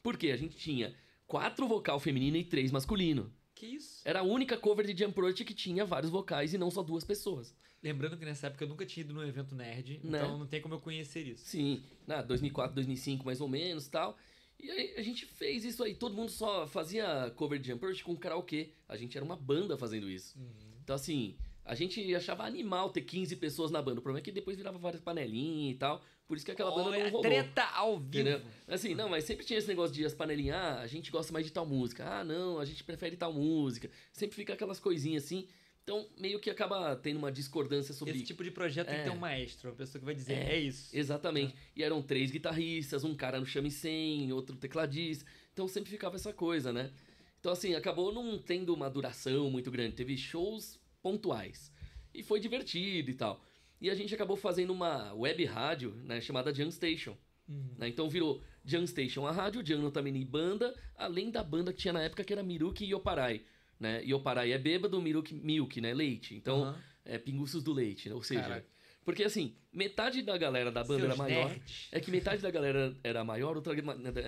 Porque a gente tinha quatro vocal feminino e três masculino. Que isso? Era a única cover de Jan Project que tinha vários vocais e não só duas pessoas. Lembrando que nessa época eu nunca tinha ido num evento nerd, então né? não tem como eu conhecer isso. Sim, na 2004, 2005 mais ou menos tal. E a gente fez isso aí, todo mundo só fazia cover de Jumper com karaokê. A gente era uma banda fazendo isso. Uhum. Então, assim, a gente achava animal ter 15 pessoas na banda. O problema é que depois virava várias panelinhas e tal. Por isso que aquela banda Olha, não rolou. Treta ao vivo. Entendeu? Assim, não, mas sempre tinha esse negócio de as panelinhas. Ah, a gente gosta mais de tal música. Ah, não, a gente prefere tal música. Sempre fica aquelas coisinhas assim. Então, meio que acaba tendo uma discordância sobre. Esse tipo de projeto é. tem que ter um é. maestro, uma pessoa que vai dizer, é, é isso. Exatamente. É. E eram três guitarristas, um cara no shamisen, outro tecladista. Então sempre ficava essa coisa, né? Então, assim, acabou não tendo uma duração muito grande. Teve shows pontuais. E foi divertido e tal. E a gente acabou fazendo uma web rádio, né, chamada Jam Station. Uhum. Né? Então virou Jam Station a rádio, Jam Notamini Banda, além da banda que tinha na época que era Miruki e Oparai né? Ioparai é bêbado, Milk, milk né? Leite. Então, uhum. é pinguços do leite, né? Ou seja... Caraca. Porque assim, metade da galera da banda Seus era maior. É que metade da galera era maior, outra,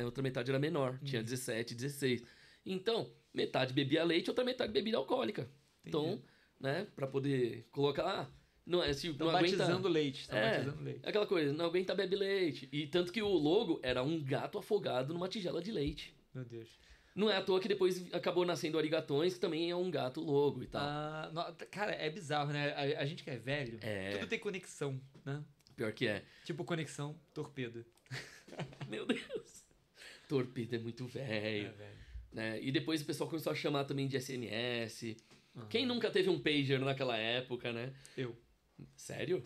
outra metade era menor. Hum. Tinha 17, 16. Então, metade bebia leite, outra metade bebida alcoólica. Entendi. Então, né, para poder colocar. Ah, não, é, se, não aguenta, batizando leite, é, batizando leite. É aquela coisa, não aguenta bebe leite. E tanto que o logo era um gato afogado numa tigela de leite. Meu Deus. Não é à toa que depois acabou nascendo Arigatões, que também é um gato logo e tal. Ah, cara, é bizarro, né? A, a gente que é velho, é... tudo tem conexão, né? Pior que é. Tipo conexão, torpedo. Meu Deus. Torpedo é muito velho. É, velho. Né? E depois o pessoal começou a chamar também de SMS. Uhum. Quem nunca teve um pager naquela época, né? Eu. Sério?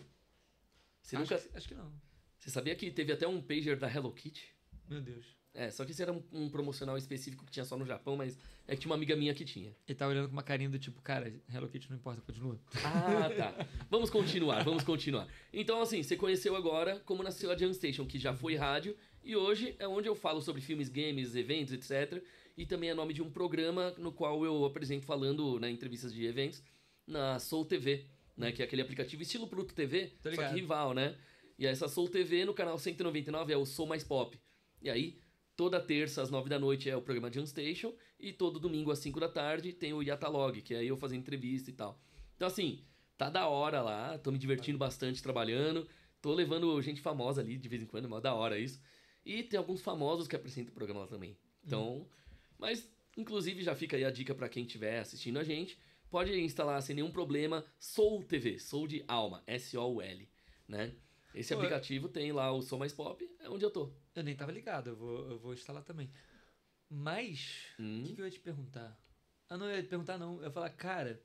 Você acho nunca. Que, acho que não. Você sabia que teve até um pager da Hello Kitty? Meu Deus. É, só que isso era um, um, promocional específico que tinha só no Japão, mas é que tinha uma amiga minha que tinha. E tá olhando com uma carinha do tipo, cara, Hello Kitty não importa, continua. Ah, tá. vamos continuar, vamos continuar. Então, assim, você conheceu agora como nasceu a Jam Station, que já foi rádio, e hoje é onde eu falo sobre filmes, games, eventos, etc. E também é nome de um programa no qual eu apresento falando, né, entrevistas de eventos, na Soul TV, né, que é aquele aplicativo estilo Pluto TV, só que rival, né? E essa Soul TV no canal 199 é o Soul Mais Pop. E aí, Toda terça às 9 da noite é o programa de unstation e todo domingo às 5 da tarde tem o Yatalog, que é eu fazendo entrevista e tal. Então assim, tá da hora lá, tô me divertindo bastante trabalhando, tô levando gente famosa ali de vez em quando, é mó da hora isso. E tem alguns famosos que apresentam o programa lá também. Então, hum. mas inclusive já fica aí a dica para quem estiver assistindo a gente, pode instalar sem nenhum problema Soul TV, Soul de alma, S O U L, né? Esse Pô, aplicativo tem lá o Sou Mais Pop, é onde eu tô. Eu nem tava ligado, eu vou, eu vou instalar também. Mas, o hum? que, que, eu ia te perguntar? Ah, não, eu ia te perguntar não. Eu ia falar, cara,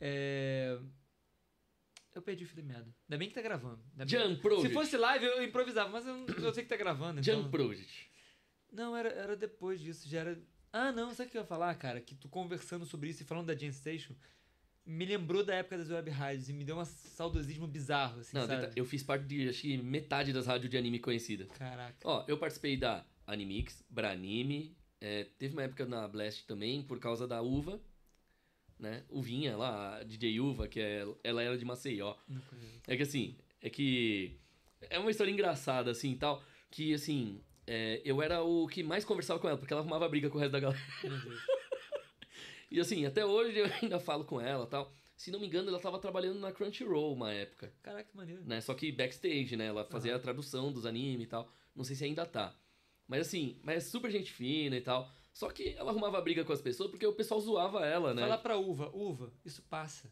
é... Eu perdi o fio da meada. Ainda bem que tá gravando. Jan que... Project. Se fosse live, eu improvisava, mas eu, eu sei que tá gravando. Então... Jan Project. Não, era, era depois disso, já era... Ah, não, sabe o que eu ia falar, cara? Que tu conversando sobre isso e falando da Jam Station, me lembrou da época das web rádios e me deu um saudosismo bizarro, assim, Não, sabe? eu fiz parte de, acho que metade das rádios de anime conhecida. Caraca. Ó, eu participei da Animix, Branime, é, teve uma época na Blast também por causa da Uva, né? Uvinha lá, DJ Uva, que é, ela era de Maceió. é que assim, é que é uma história engraçada, assim, tal, que assim, é, eu era o que mais conversava com ela, porque ela arrumava briga com o resto da galera. Meu Deus. E assim, até hoje eu ainda falo com ela tal. Se não me engano, ela estava trabalhando na Crunchyroll uma época. Caraca, que maneiro. Né? Só que backstage, né? Ela fazia uhum. a tradução dos animes e tal. Não sei se ainda tá. Mas assim, mas é super gente fina e tal. Só que ela arrumava briga com as pessoas porque o pessoal zoava ela, né? Fala pra uva, uva, isso passa.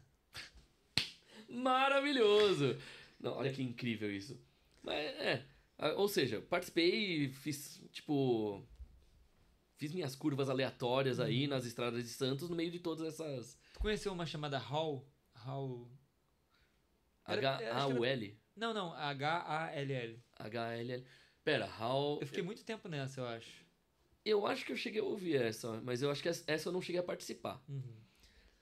Maravilhoso! Não, olha que incrível isso. Mas é. Ou seja, participei, fiz, tipo, Fiz minhas curvas aleatórias aí uhum. nas estradas de Santos, no meio de todas essas. Tu conheceu uma chamada Hall? Hall. H-A-U-L? Não, não, H-A-L-L. H-A-L-L. Pera, Hall. Eu fiquei muito tempo nessa, eu acho. Eu acho que eu cheguei a ouvir essa, mas eu acho que essa eu não cheguei a participar. Uhum.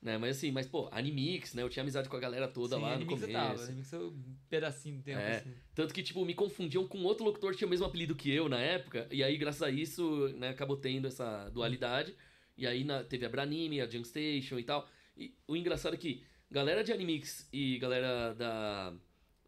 Né? Mas assim, mas pô, Animix, né? Eu tinha amizade com a galera toda Sim, lá Animix no começo. Eu tava, Animix é um pedacinho do tempo, é. assim. Tanto que, tipo, me confundiam com outro locutor que tinha o mesmo apelido que eu na época. E aí, graças a isso, né, acabou tendo essa dualidade. E aí na, teve a Branime, a Junk Station e tal. E o engraçado é que galera de Animix e galera da,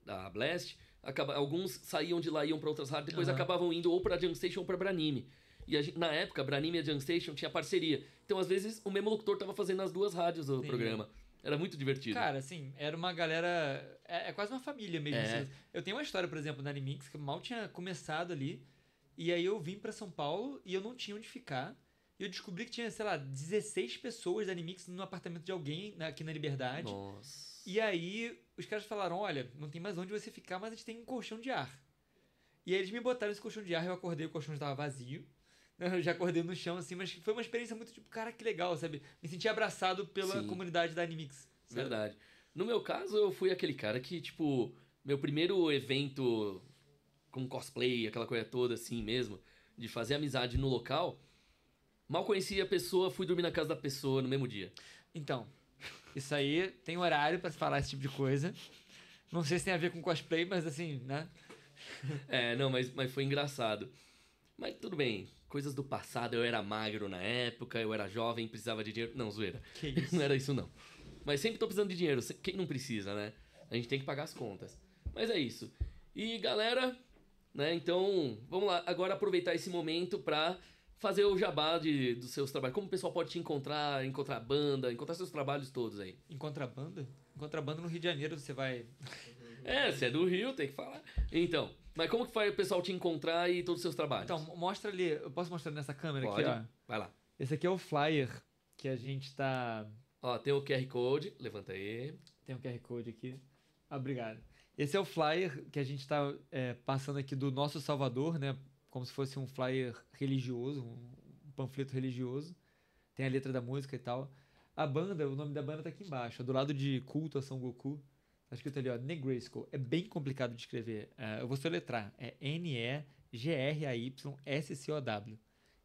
da Blast, acaba, alguns saíam de lá e iam pra outras rádios, depois uhum. acabavam indo ou pra Junk Station ou pra Branime. E gente, na época, Branim e a Jam Station tinha parceria. Então, às vezes, o mesmo locutor tava fazendo nas duas rádios do programa. Era muito divertido. Cara, assim, era uma galera. É, é quase uma família mesmo. É. Assim. Eu tenho uma história, por exemplo, da Animix, que mal tinha começado ali. E aí eu vim para São Paulo e eu não tinha onde ficar. E eu descobri que tinha, sei lá, 16 pessoas da Animix no apartamento de alguém aqui na Liberdade. Nossa. E aí os caras falaram: olha, não tem mais onde você ficar, mas a gente tem um colchão de ar. E aí eles me botaram esse colchão de ar, eu acordei, o colchão estava vazio. Eu já acordei no chão, assim, mas foi uma experiência muito tipo, cara, que legal, sabe? Me senti abraçado pela Sim. comunidade da Animix. Sabe? Verdade. No meu caso, eu fui aquele cara que, tipo, meu primeiro evento com cosplay, aquela coisa toda assim mesmo, de fazer amizade no local, mal conhecia a pessoa, fui dormir na casa da pessoa no mesmo dia. Então, isso aí tem horário para falar esse tipo de coisa. Não sei se tem a ver com cosplay, mas assim, né? é, não, mas, mas foi engraçado. Mas tudo bem, coisas do passado, eu era magro na época, eu era jovem, precisava de dinheiro. Não, zoeira. Que isso? não era isso, não. Mas sempre tô precisando de dinheiro. Quem não precisa, né? A gente tem que pagar as contas. Mas é isso. E galera, né? Então, vamos lá. Agora aproveitar esse momento pra fazer o jabá de, dos seus trabalhos. Como o pessoal pode te encontrar, encontrar a banda, encontrar seus trabalhos todos aí? Encontrar a banda? Encontrar a banda no Rio de Janeiro, você vai. É, você é do Rio, tem que falar. Então, mas como que faz o pessoal te encontrar e todos os seus trabalhos? Então, mostra ali. Eu posso mostrar nessa câmera Pode. aqui, ó. Vai lá. Esse aqui é o flyer que a gente tá. Ó, tem o QR Code. Levanta aí. Tem o um QR Code aqui. Ah, obrigado. Esse é o flyer que a gente está é, passando aqui do nosso Salvador, né? Como se fosse um flyer religioso, um panfleto religioso. Tem a letra da música e tal. A banda, o nome da banda tá aqui embaixo, do lado de Culto a São Goku. Tá escrito ali, ó, Negrisco. É bem complicado de escrever. Uh, eu vou soletrar. É N-E-G-R-A-Y-S-C-O-W.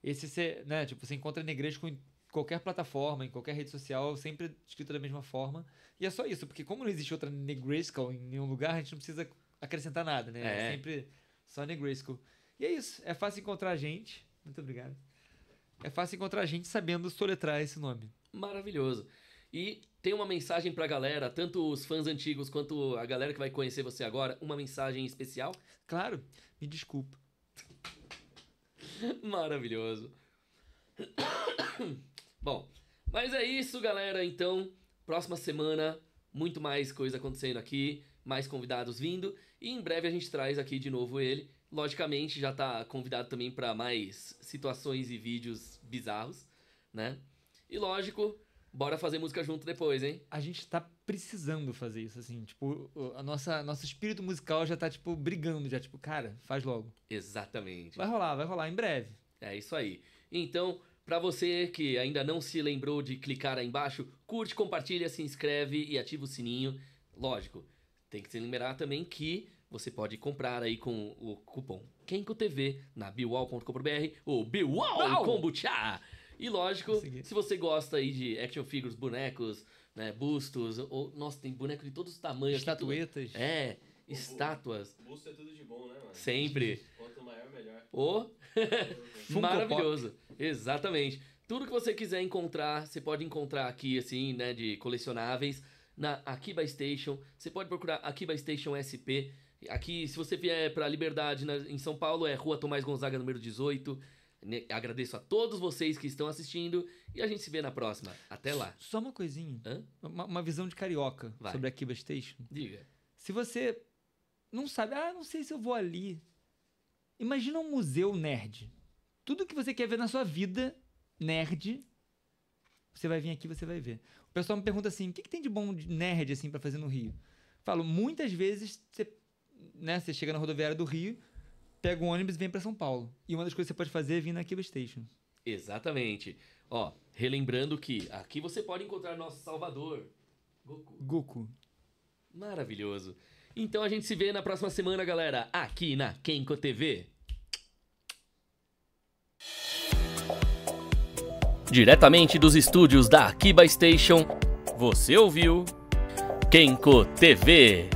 Esse você, né, tipo, você encontra Negresco em qualquer plataforma, em qualquer rede social, sempre escrito da mesma forma. E é só isso, porque como não existe outra Negresco em nenhum lugar, a gente não precisa acrescentar nada, né? É, é sempre só Negresco. E é isso. É fácil encontrar a gente. Muito obrigado. É fácil encontrar a gente sabendo soletrar esse nome. Maravilhoso. E tem uma mensagem pra galera, tanto os fãs antigos quanto a galera que vai conhecer você agora, uma mensagem especial? Claro, me desculpa. Maravilhoso. Bom, mas é isso, galera. Então, próxima semana, muito mais coisa acontecendo aqui, mais convidados vindo. E em breve a gente traz aqui de novo ele. Logicamente, já tá convidado também para mais situações e vídeos bizarros, né? E lógico, Bora fazer música junto depois, hein? A gente tá precisando fazer isso, assim. Tipo, a nossa, nosso espírito musical já tá, tipo, brigando, já, tipo, cara, faz logo. Exatamente. Vai rolar, vai rolar em breve. É isso aí. Então, para você que ainda não se lembrou de clicar aí embaixo, curte, compartilha, se inscreve e ativa o sininho. Lógico, tem que se lembrar também que você pode comprar aí com o cupom KenkoTV na biwal.com.br ou Biwal Kombucha. E lógico, se você gosta aí de action figures, bonecos, né, bustos, ou nossa, tem boneco de todos os tamanhos, estatuetas. é, o, estátuas. O busto é tudo de bom, né, mano? Sempre. Quanto maior, melhor. Oh. Maravilhoso. Exatamente. Tudo que você quiser encontrar, você pode encontrar aqui assim, né, de colecionáveis na Akiba Station. Você pode procurar Akiba Station SP. Aqui, se você vier para Liberdade na, em São Paulo, é Rua Tomás Gonzaga, número 18. Agradeço a todos vocês que estão assistindo e a gente se vê na próxima. Até lá. Só uma coisinha. Uma, uma, visão de carioca Vai. sobre a Kiba Station. Diga. Se você não sabe, ah, não sei se eu vou ali. Imagina um museu nerd. Tudo que você quer ver na sua vida nerd, você vai vir aqui, você vai ver. O pessoal me pergunta assim, o que, que tem de bom de nerd assim para fazer no Rio? Falo, muitas vezes você, né, você chega na rodoviária do Rio, pega um ônibus e vem para São Paulo. E uma das coisas que você pode fazer é vir na Kiba Station. Exatamente. Ó, relembrando que aqui você pode encontrar nosso Salvador, Goku. Goku. Maravilhoso. Então a gente se vê na próxima semana, galera, aqui na Kenko TV. Diretamente dos estúdios da Akiba Station, você ouviu Kenko TV.